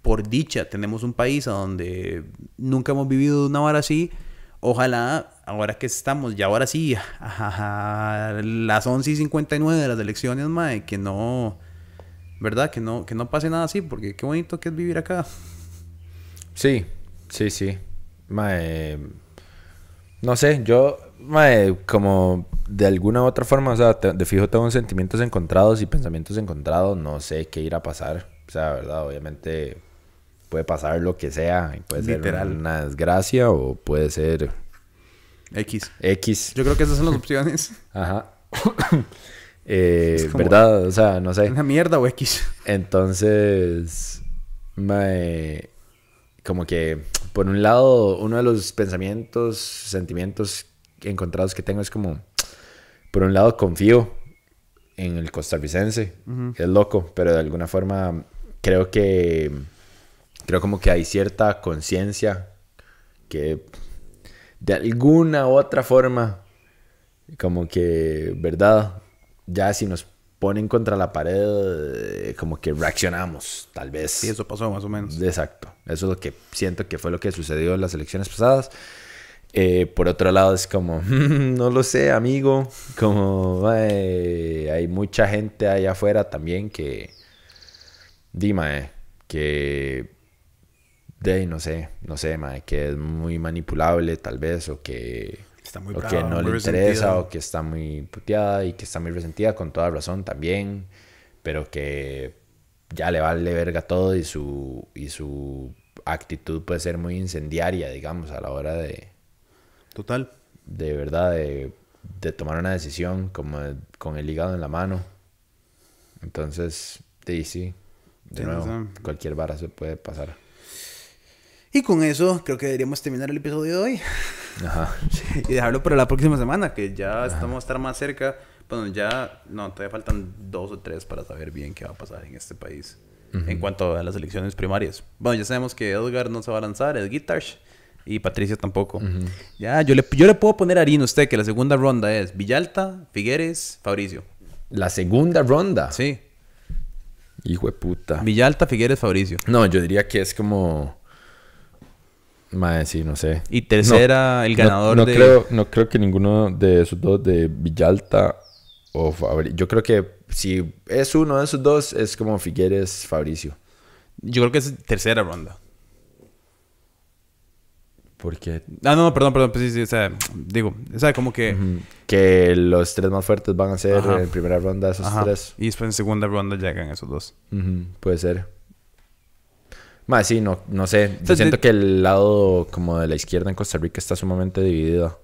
por dicha tenemos un país a donde nunca hemos vivido una vara así, ojalá ahora que estamos, ya ahora sí, a, las 11 y 59 de las elecciones, mae, que no, ¿verdad? Que no, que no pase nada así, porque qué bonito que es vivir acá. Sí, sí, sí. Mae, no sé, yo, mae, como de alguna u otra forma, o sea, de fijo tengo sentimientos encontrados y pensamientos encontrados, no sé qué irá a pasar. O sea, verdad, obviamente puede pasar lo que sea, y puede ser una desgracia o puede ser X. X. Yo creo que esas son las opciones. Ajá. eh, ¿Verdad? O sea, no sé. Una mierda o X. Entonces, mae, como que, por un lado, uno de los pensamientos, sentimientos encontrados que tengo es como, por un lado, confío en el costarricense, es loco, pero de alguna forma creo que, creo como que hay cierta conciencia que de alguna u otra forma, como que, ¿verdad? Ya si nos ponen contra la pared, eh, como que reaccionamos, tal vez. Sí, eso pasó más o menos. Exacto. Eso es lo que siento que fue lo que sucedió en las elecciones pasadas. Eh, por otro lado, es como, no lo sé, amigo. Como, eh, hay mucha gente allá afuera también que. dime eh, que. De, no sé, no sé, mae, que es muy manipulable, tal vez, o que Está muy o que no le interesa, o que está muy puteada y que está muy resentida, con toda razón también, pero que ya le vale verga todo y su, y su actitud puede ser muy incendiaria, digamos, a la hora de... Total. De verdad, de, tomar una decisión como con el hígado en la mano. Entonces, sí, sí. De nuevo, cualquier vara se puede pasar. Y con eso creo que deberíamos terminar el episodio de hoy. Ajá. y dejarlo para la próxima semana, que ya estamos a estar más cerca. Bueno, ya no, todavía faltan dos o tres para saber bien qué va a pasar en este país en cuanto a las elecciones primarias. Bueno, ya sabemos que Edgar no se va a lanzar, el y Patricia tampoco. Ya, yo le, yo le puedo poner harina a usted que la segunda ronda es Villalta, Figueres, Fabricio. La segunda ronda. Sí. Hijo de puta. Villalta, Figueres, Fabricio. No, yo diría que es como Madre, sí, no sé. Y tercera, el ganador no, Creo, no creo que ninguno de esos dos, de Villalta o Fabricio. Yo creo que si es uno de esos dos, es como Figueres, Fabricio. Yo creo que es tercera ronda. Porque... Ah, no, perdón, perdón. Pues sí, sí, o digo, o sea, como que... Que los tres más fuertes van a ser en primera ronda esos tres. Y después en segunda ronda llegan esos dos. Puede ser. Más sí, no, sé. Yo siento que el lado como de la izquierda en Costa Rica está sumamente dividido.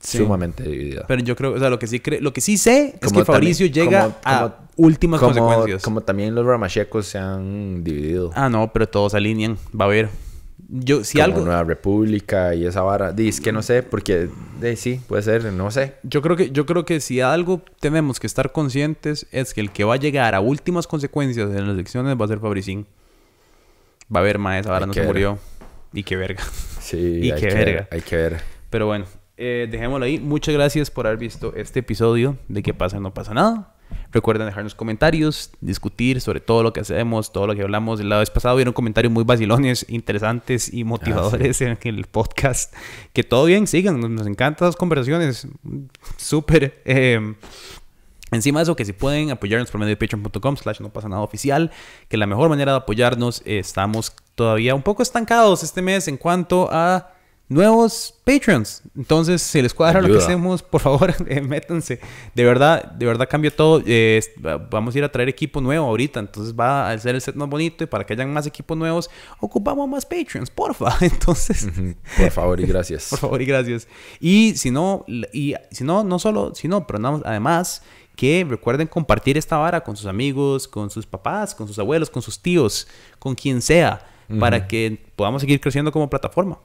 Sumamente dividido. Pero yo creo, o sea, lo que sí, lo que sí sé es que Fabricio llega a últimas consecuencias. Como también los ramachecos se han dividido. Ah, no, pero todos se alinean. Va a haber. Yo, si como algo. Nueva República y esa vara. Dice que no sé, porque sí, puede ser, no sé. Yo creo, que, yo creo que si algo tenemos que estar conscientes es que el que va a llegar a últimas consecuencias en las elecciones va a ser Fabricín. Va a haber más, ahora no se murió. Y qué verga. Sí, y hay que verga. Ver, hay que ver. Pero bueno, eh, dejémoslo ahí. Muchas gracias por haber visto este episodio de ¿Qué pasa? No pasa nada. Recuerden dejarnos comentarios, discutir sobre todo lo que hacemos, todo lo que hablamos. La vez pasado vieron comentarios muy vacilones, interesantes y motivadores ah, en el podcast. Que todo bien, sigan, nos encantan las conversaciones. Súper. Eh, Encima de eso, que si pueden apoyarnos por medio de patreon.com slash no pasa nada oficial, que la mejor manera de apoyarnos, eh, estamos todavía un poco estancados este mes en cuanto a nuevos Patreons. Entonces, si les cuadra lo que hacemos, por favor, eh, métanse. De verdad, de verdad cambio todo. Eh, vamos a ir a traer equipo nuevo ahorita. Entonces va a ser el set más bonito y para que hayan más equipos nuevos, ocupamos más Patreons, porfa. Entonces. Por favor y gracias. por favor y gracias. Y si no, y si no, no solo, si no, pero además que recuerden compartir esta vara con sus amigos, con sus papás, con sus abuelos, con sus tíos, con quien sea, para que podamos seguir creciendo como plataforma.